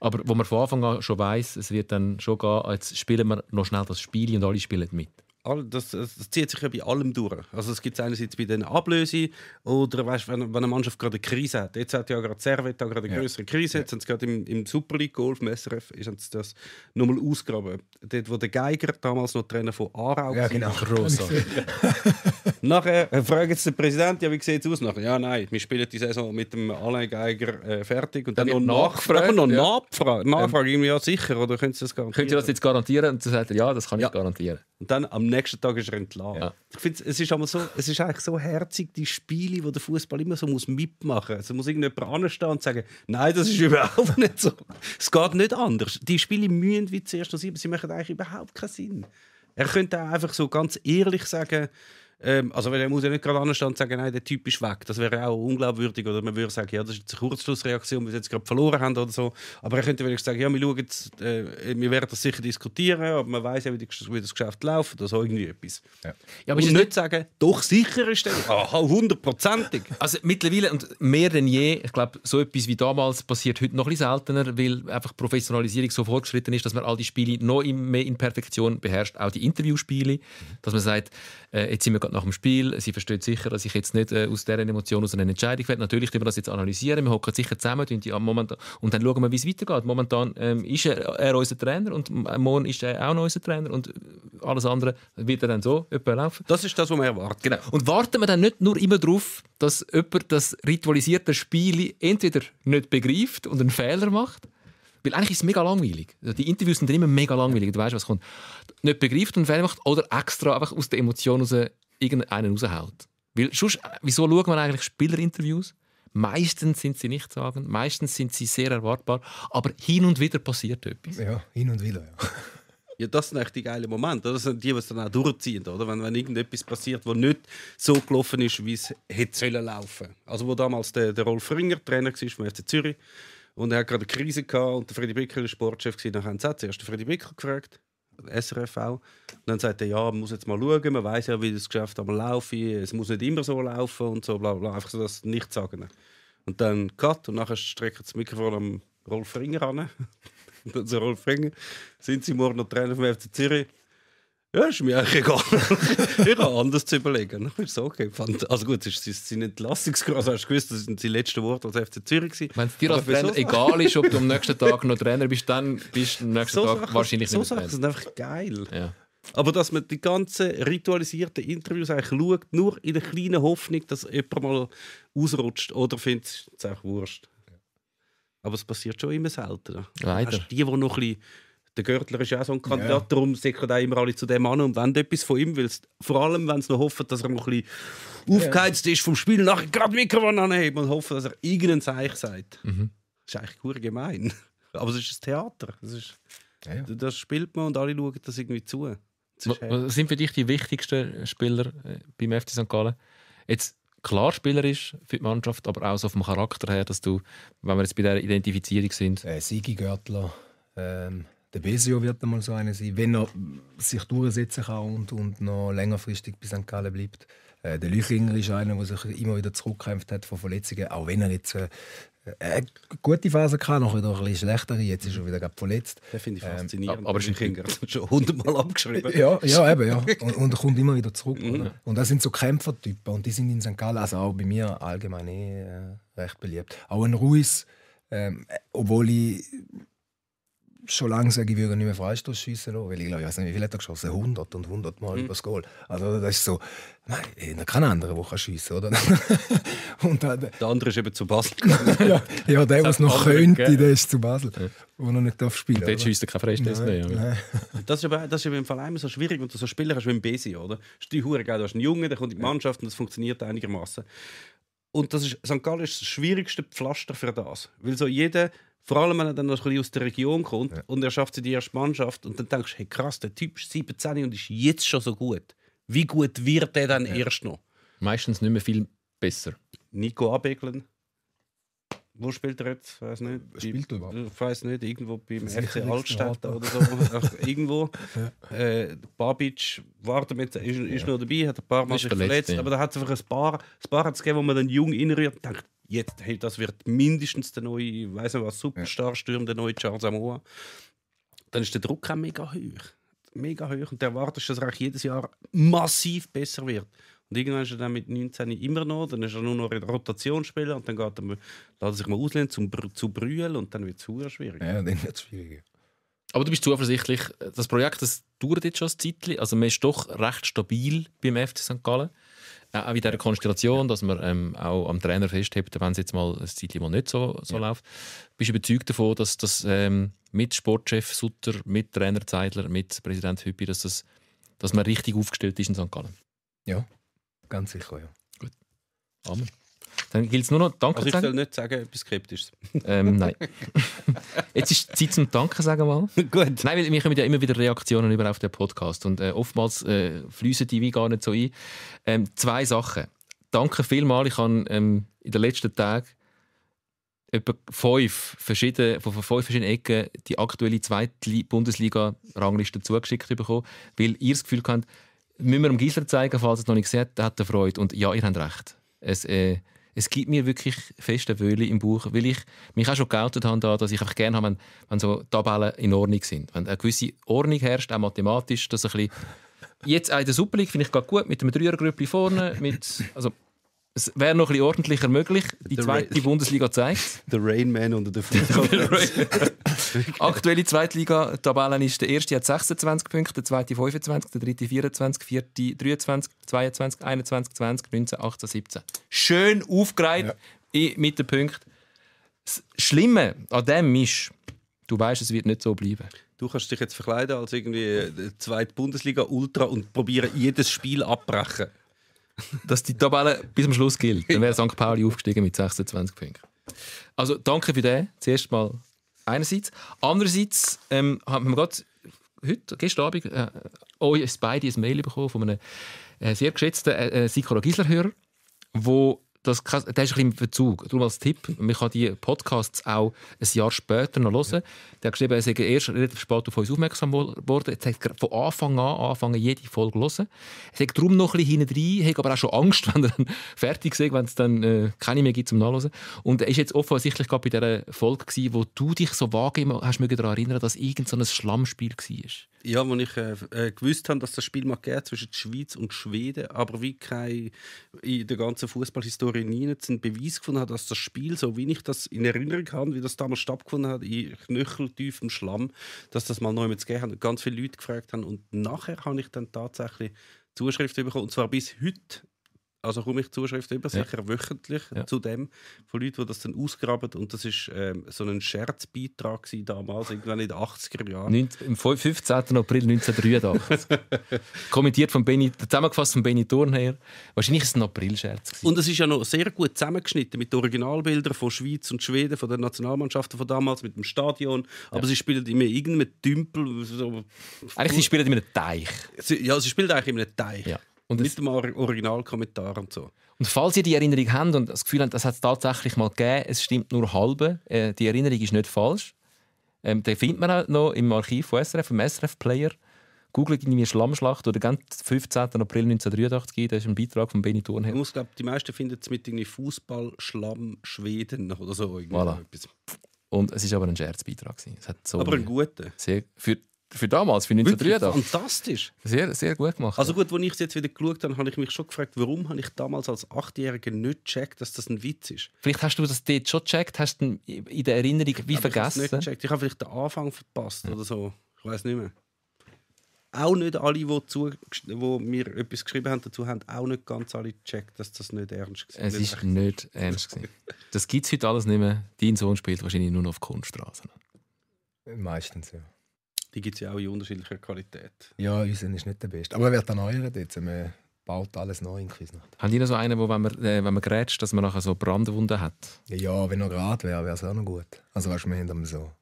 Aber wo man von Anfang an schon weiß, es wird dann schon gehen, jetzt spielen wir noch schnell das Spiel und alle spielen mit das, das, zieht sich ja bei allem durch. Also es gibt es einerseits bei den Ablösen oder weißt, wenn, wenn eine Mannschaft gerade eine Krise hat. Jetzt hat ja gerade Servette eine ja. größere Krise. Jetzt ja. haben sie gerade im, im Super League Golf im SRF ist das nochmal ausgegraben. Dort, wo der Geiger damals noch Trainer von Aarau ja, genau. großartig. Nachher äh, fragen sie den Präsidenten, ja, wie sieht es aus? Nachher, ja, nein, wir spielen die Saison mit dem Alain Geiger äh, fertig. Und dann, dann noch Nachfrage. Noch ja. Nachfrage. Nachfrage, ähm, ja sicher. Oder können sie das garantieren? Könnt ihr das jetzt garantieren? Und dann sagt er, ja, das kann ich garantieren. Und dann am nächsten Tag ist er entlang. Ja. Ich finde, es ist so, es ist eigentlich so herzig, die Spiele, wo der Fußball immer so muss mitmachen muss. Also muss irgendjemand anstehen und sagen, nein, das ist überhaupt nicht so. Es geht nicht anders. Die Spiele mühen wie zuerst noch sieben. Sie machen eigentlich überhaupt keinen Sinn. Er könnte auch einfach so ganz ehrlich sagen, ähm, also man muss ja nicht gerade anstehen und sagen, nein, der Typ ist weg. Das wäre auch unglaubwürdig. Oder man würde sagen, ja, das ist jetzt eine Kurzschlussreaktion, weil wir jetzt gerade verloren haben oder so. Aber er könnte wenigstens sagen, ja, wir schauen äh, wir werden das sicher diskutieren, aber man weiß ja, wie, wie, das Geschäft läuft oder so irgendwie etwas. Ja. Ja, und nicht sagen, doch sicher ist der. Aha, hundertprozentig. Also mittlerweile und mehr denn je, ich glaube, so etwas wie damals passiert heute noch ein bisschen seltener, weil einfach Professionalisierung so fortgeschritten ist, dass man all die Spiele noch mehr in Perfektion beherrscht, auch die Interviewspiele, dass man sagt, äh, jetzt sind wir nach dem Spiel. Sie versteht sicher, dass ich jetzt nicht äh, aus dieser Emotion aus einer Entscheidung werde. Natürlich können wir das jetzt analysieren. Wir hocken sicher zusammen die, momentan, und dann schauen wir, wie es weitergeht. Momentan ähm, ist er, er, unser Trainer und morgen ist er auch noch unser Trainer und äh, alles andere wird dann so laufen. Das ist das, was wir erwarten. Genau. Und warten wir dann nicht nur immer darauf, dass jemand das ritualisierte Spiel entweder nicht begreift und einen Fehler macht, weil eigentlich ist es mega langweilig. Also die Interviews sind immer mega langweilig. Du weißt, was kommt. Nicht begreift und Fehler macht oder extra einfach aus der Emotion raus irgendeinen raushaut. Weil sonst, äh, wieso schaut man eigentlich Spielerinterviews? Meistens sind sie nicht sagen, meistens sind sie sehr erwartbar, aber hin und wieder passiert etwas. Ja, hin und wieder, ja. Ja, das sind echt die geilen Momente. Das sind die, die dann auch durchziehen. Oder? Wenn, wenn irgendetwas passiert, was nicht so gelaufen ist, wie es hätte laufen sollen. Also, wo damals der, der Rolf Ringer Trainer war vom FC Zürich und er hat gerade eine Krise gehabt und der Freddy Bickel war Sportchef. Gewesen. Dann haben sie zuerst den Freddy Bickel gefragt, SRF auch. Und dann sagte er, ja, man muss jetzt mal schauen, man weiß ja, wie das Geschäft einmal laufe, es muss nicht immer so laufen und so, bla bla. Einfach so das sagen. Und dann Cut und nachher streckt das Mikrofon am Rolf Ringer an. und dann so, Rolf Ringer, sind Sie morgen noch Trainer vom FC Zürich? Ja, ist mir eigentlich egal. ich habe anders zu überlegen. Dann ist es okay. Also gut, es ist sein Entlassungsgrad. Also hast du gewusst, das sind die letzten Worte als FC Zürich. Wenn es dir als Trainer so egal ist, ob du am nächsten Tag noch Trainer bist, dann bist du am nächsten so Tag Sachen, wahrscheinlich nicht mehr Trainer. So Sachen sind einfach geil. Ja. Aber dass man die ganzen ritualisierten Interviews eigentlich schaut, nur in der kleinen Hoffnung, dass jemand mal ausrutscht oder findet, es einfach wurscht. Aber es passiert schon immer seltener. Leider. Hast die, die noch ein bisschen der Görtler ist ja auch so ein Kandidat, ja. darum sind immer alle zu dem an und wollen etwas von ihm, willst. vor allem, wenn sie noch hoffen, dass er noch ein bisschen aufgeheizt ist vom Spiel, nachher gerade Mikrofon anheben und hoffen, dass er irgendein Zeichen sagt. Mhm. Das ist eigentlich sehr gemein. Aber es ist ein Theater. Das, ist, ja, ja. das spielt man und alle schauen das irgendwie zu. Das Was sind für dich die wichtigsten Spieler äh, beim FC St. Gallen? Jetzt klar Spieler ist für die Mannschaft, aber auch so vom Charakter her, dass du, wenn wir jetzt bei der Identifizierung sind. Äh, Sigi Görtler, ähm, der Besio wird einmal so einer sein, wenn er sich durchsetzen kann und, und noch längerfristig bei St. Gallen bleibt. Äh, der Lüchinger ist einer, der sich immer wieder zurückkämpft hat von Verletzungen, auch wenn er jetzt äh, eine äh, gute Phase hatte, noch wieder ein bisschen schlechtere, jetzt ist er wieder verletzt. Das finde ich ähm, faszinierend. Ähm, aber Lüchinger hat schon hundertmal abgeschrieben. ja, ja, eben, ja. Und, und er kommt immer wieder zurück. Mhm. Und das sind so Kämpfertypen und die sind in St. Gallen, also auch bei mir allgemein eh, äh, recht beliebt. Auch ein Ruiz, ähm, obwohl ich schon lange langsam ich würde nicht mehr Freistoß schießen, weil ich glaube, ich weiß nicht, wie viel hat er geschossen? 100 und 100 Mal mhm. übers Goal. Also das ist so, nein, eh, kein anderer, der schießen oder? und dann, der andere ist eben zu Basel. ja, ja, der, der es noch andere, könnte, gell? der ist zu Basel, ja. wo noch nicht darf spielen. Und dort schießt er keinen Freistoß mehr. Das, ist aber, das ist aber im Fall immer so schwierig, wenn du so Spieler hast wie im Besi, oder? Ist die Hure, du hast einen Jungen, der kommt in die Mannschaft und das funktioniert einigermaßen. Und das ist, St. Gallen ist das schwierigste Pflaster für das. Weil so jeder vor allem, wenn er dann noch ein bisschen aus der Region kommt ja. und er schafft sich die erste Mannschaft und dann denkst du, hey krass, der Typ ist 17 und ist jetzt schon so gut. Wie gut wird der dann ja. erst noch? Meistens nicht mehr viel besser. Nico Abegeln. Wo spielt er jetzt? Weiß nicht. Spielt er überhaupt? Ich weiß nicht, irgendwo beim FC Altstadt oder so. irgendwo. Ja. Äh, Babic, warte mit, ist, ist ja. noch dabei, hat ein paar Mal sich verletzt. verletzt ja. Aber da hat es einfach ein paar, ein paar gegeben, wo man dann jung innerviert und denkt, jetzt, hey, das wird mindestens der neue, weiß nicht was, Superstar-Stürm, der neue Charles Amoa. Dann ist der Druck auch mega hoch. Mega hoch. Und du erwartest, dass er auch jedes Jahr massiv besser wird. Und irgendwann ist er dann mit 19 immer noch, dann ist er nur noch Rotationsspieler und dann geht er lässt er sich mal auslehnen zum, zu brüllen und dann wird es schwierig. Ja, dann wird es schwierig. Aber du bist zuversichtlich, das Projekt das dauert jetzt schon ein Zeitchen, also man ist doch recht stabil beim FC St. Gallen auch in dieser Konstellation, dass man ähm, auch am Trainer festhebt, wenn es jetzt mal ein Zeitchen mal nicht so, so ja. läuft. Bist du überzeugt davon, dass das ähm, mit Sportchef Sutter, mit Trainer Zeidler, mit Präsident Hüppi, dass, das, dass man richtig aufgestellt ist in St. Gallen? Ja, ganz sicher, ja. Gut. Amen. Dann gilt es nur noch Danke also sagen. ich soll nicht sagen, etwas Skeptisches. Ähm, nein. Jetzt ist Zeit zum Danke sagen mal. Gut. Nein, weil wir kommen ja immer wieder Reaktionen über auf den Podcast und äh, oftmals äh, fließen die wie gar nicht so ein. Ähm, zwei Sachen. Danke vielmals. Ich habe ähm, in den letzten Tagen etwa fünf verschiedene, von fünf verschiedenen Ecken die aktuelle zweite Bundesliga-Rangliste zugeschickt bekommen, weil ihr das Gefühl habt, müssen wir dem Gisler zeigen, falls er es noch nicht gesehen hat, hat er Freude. Und ja, ihr habt recht. Es, äh, es gibt mir wirklich feste Wöhle im Buch, weil ich mich auch schon geoutet habe, dass ich einfach gerne habe, wenn, wenn so Tabellen in Ordnung sind. Wenn eine gewisse Ordnung herrscht, auch mathematisch, dass ein bisschen Jetzt auch in der Super League finde ich gerade gut, mit einem Dreiergrüppli vorne, mit, also es wäre noch ein bisschen ordentlicher möglich. Die zweite Bundesliga zeigt Der Rain Man unter der Fußball. Aktuelle Zweitliga-Tabellen ist der erste hat 26 Punkte, der zweite 25, der dritte 24, vierte 23, 22, 21, 20, 19, 18, 17. Schön aufgereiht ja. mit den Punkten. Das Schlimme an dem ist, du weißt, es wird nicht so bleiben. Du kannst dich jetzt verkleiden als irgendwie äh, zweite Bundesliga Ultra und probieren jedes Spiel abbrechen. Dass die Tabelle bis zum Schluss gilt. Dann wäre St. Pauli aufgestiegen mit 26 Punkten. Also danke für den. Zuerst mal einerseits. Andererseits ähm, haben wir gerade heute, gestern Abend, äh, euch oh, beide ein Mail bekommen von einem äh, sehr geschätzten äh, äh Psychologisler-Hörer, der das krass, ist ein bisschen im Verzug. Darum als Tipp, man kann die Podcasts auch ein Jahr später noch hören. Ja. Der hat geschrieben, er sei erst relativ spät auf uns aufmerksam geworden. Er hat von Anfang an angefangen, jede Folge zu hören. Er sagt darum noch ein bisschen hinein, hat aber auch schon Angst, wenn er dann fertig ist, wenn es dann äh, keine mehr gibt zum Nachhören. Und er ist jetzt offensichtlich gerade bei dieser Folge gewesen, wo du dich so vage hast mögen daran erinnern, dass irgend so ein Schlammspiel war. Ja, als ich äh, äh, gewusst habe, dass das Spiel mal zwischen der Schweiz und Schweden, aber wie kein in der ganzen Fußballhistorie Florini jetzt einen Beweis gefunden hat, dass das Spiel, so wie ich das in Erinnerung habe, wie das damals stattgefunden hat, in knöcheltiefem Schlamm, dass das mal neu mit gegeben hat und ganz viele Leute gefragt haben. Und nachher habe ich dann tatsächlich Zuschriften bekommen, und zwar bis heute also komme ich Zuschriften über, sicher wöchentlich ja. zu dem, von Leuten, die das dann ausgraben. Und das war ähm, so ein Scherzbeitrag damals, irgendwann in den 80er Jahren. Am 15. April 1983. Kommentiert von Benny, zusammengefasst von Benny Thurnherr. Wahrscheinlich ist es ein Aprilscherz. Und es ist ja noch sehr gut zusammengeschnitten mit den Originalbildern von Schweiz und Schweden, von den Nationalmannschaften von damals, mit dem Stadion. Aber ja. sie spielen immer irgendeinem Tümpel. So. Eigentlich, sie spielen in einem Teich. Sie, ja, sie spielen eigentlich in einem Teich. Und mit dem Originalkommentar und so. Und falls ihr die Erinnerung habt und das Gefühl habt, das hat es tatsächlich mal gegeben, es stimmt nur halbe, äh, die Erinnerung ist nicht falsch, ähm, den findet man auch halt noch im Archiv von SRF, im SRF-Player. Googelt mir Schlammschlacht oder ganz 15. April 1983, da ist ein Beitrag von Benny Thurnherr. Ich muss glaube, die meisten finden es mit irgendwie Fußball, Schlamm, Schweden oder so. voilà. Und es ist aber ein Scherzbeitrag. Es hat so aber ein guter. Sehr, für für damals für ich Wirklich? fantastisch. Sehr, sehr gut gemacht. Also gut, als ich es jetzt wieder geschaut habe, habe ich mich schon gefragt, warum habe ich damals als Achtjähriger nicht gecheckt, dass das ein Witz ist. Vielleicht hast du das dort schon gecheckt, hast du in der Erinnerung wie Aber vergessen. Ich habe nicht gecheckt. Ich habe vielleicht den Anfang verpasst ja. oder so. Ich weiß nicht mehr. Auch nicht alle, die, mir etwas geschrieben haben dazu, haben auch nicht ganz alle gecheckt, dass das nicht ernst war. Es ist nicht ernst. Gewesen. das gibt es heute alles nicht mehr. Dein Sohn spielt wahrscheinlich nur noch auf Kunststraßen. Meistens, ja. Die gibt es ja auch in unterschiedlicher Qualität. Ja, unseren ist nicht der beste. Aber er wird erneuert jetzt. Man baut alles neu in Quisnacht. Haben die noch so einen, wo, wenn man, äh, wenn man grätscht, dass man nachher so Brandwunden hat? Ja, wenn er gerade wäre, wäre es auch noch gut. Also weißt du, wir haben so...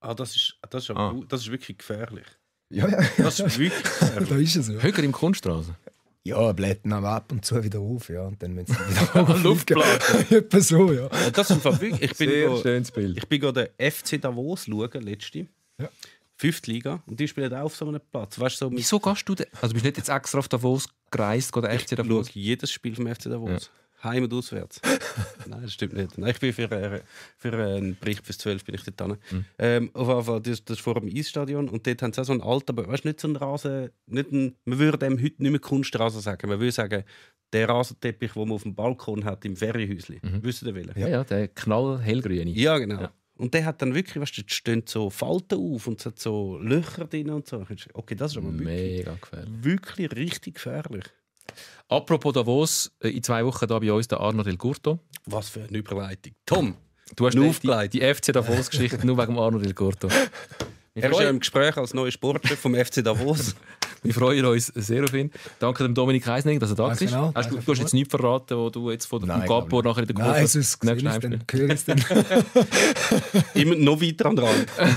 Ah, das ist, das ist, aber, ah. das ist wirklich gefährlich. Ja, ja. Das ist wirklich gefährlich. da ist es, ja. Höger im Kunststraße? Ja, blätten aber ab und zu wieder auf, ja. Und dann müssen sie wieder Luftblasen. Etwa so, ja. das ist ein Fabrik. Ich bin Sehr go, schönes Bild. Ich bin gerade FC Davos schauen, letzte. Ja fünfte Liga und die spielen auch auf so einem Platz. Weißt, so Wieso gehst du denn? Also bist du nicht jetzt extra auf Davos gereist oder FC Davos? Ich schaue jedes Spiel vom FC Davos. Ja. Heim und auswärts. Nein, das stimmt nicht. Nein, ich bin für, äh, für äh, einen Bericht fürs 12 bin ich dort Mhm. Ähm, auf jeden Fall, das, das ist vor dem Eisstadion und dort haben sie auch so einen alten, aber weißt, du, nicht so einen Rasen, nicht einen, man würde dem heute nicht mehr Kunstrasen sagen, man würde sagen, der Rasenteppich, den man auf dem Balkon hat, im Ferienhäuschen. Mhm. Wisst ihr welchen? Ja, ja der knallhellgrüne. Ja, genau. Ja. Und der hat dann wirklich, weißt du, da stehen so Falten auf und es hat so Löcher drin und so. Okay, das ist aber wirklich, wirklich richtig gefährlich. Apropos Davos, äh, in zwei Wochen da bei uns der Arno Del Gurto. Was für eine Überleitung. Tom, du hast die, die FC Davos-Geschichte nur wegen Arno Del Gurto. Wir ist ja im Gespräch als neuer Sportchef vom FC Davos. Wir freuen uns sehr auf ihn. Danke dem Dominik Heisning, dass er da ist. Genau. Hast du, du, hast jetzt nichts verraten, wo du jetzt von dem Gapo nachher in der Kurve Nein, sonst nächsten Heimspiel. Immer noch weiter am Rand. Du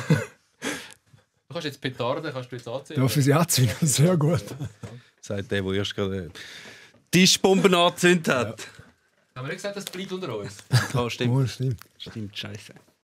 kannst jetzt Petarden, kannst du jetzt anziehen. Darf ich sie anziehen? Sehr gut. Sagt der, der erst gerade äh, Tischbomben angezündet hat. Ja. Haben wir nicht gesagt, das bleibt unter uns? Ja, stimmt. Oh, stimmt. Stimmt, scheiße.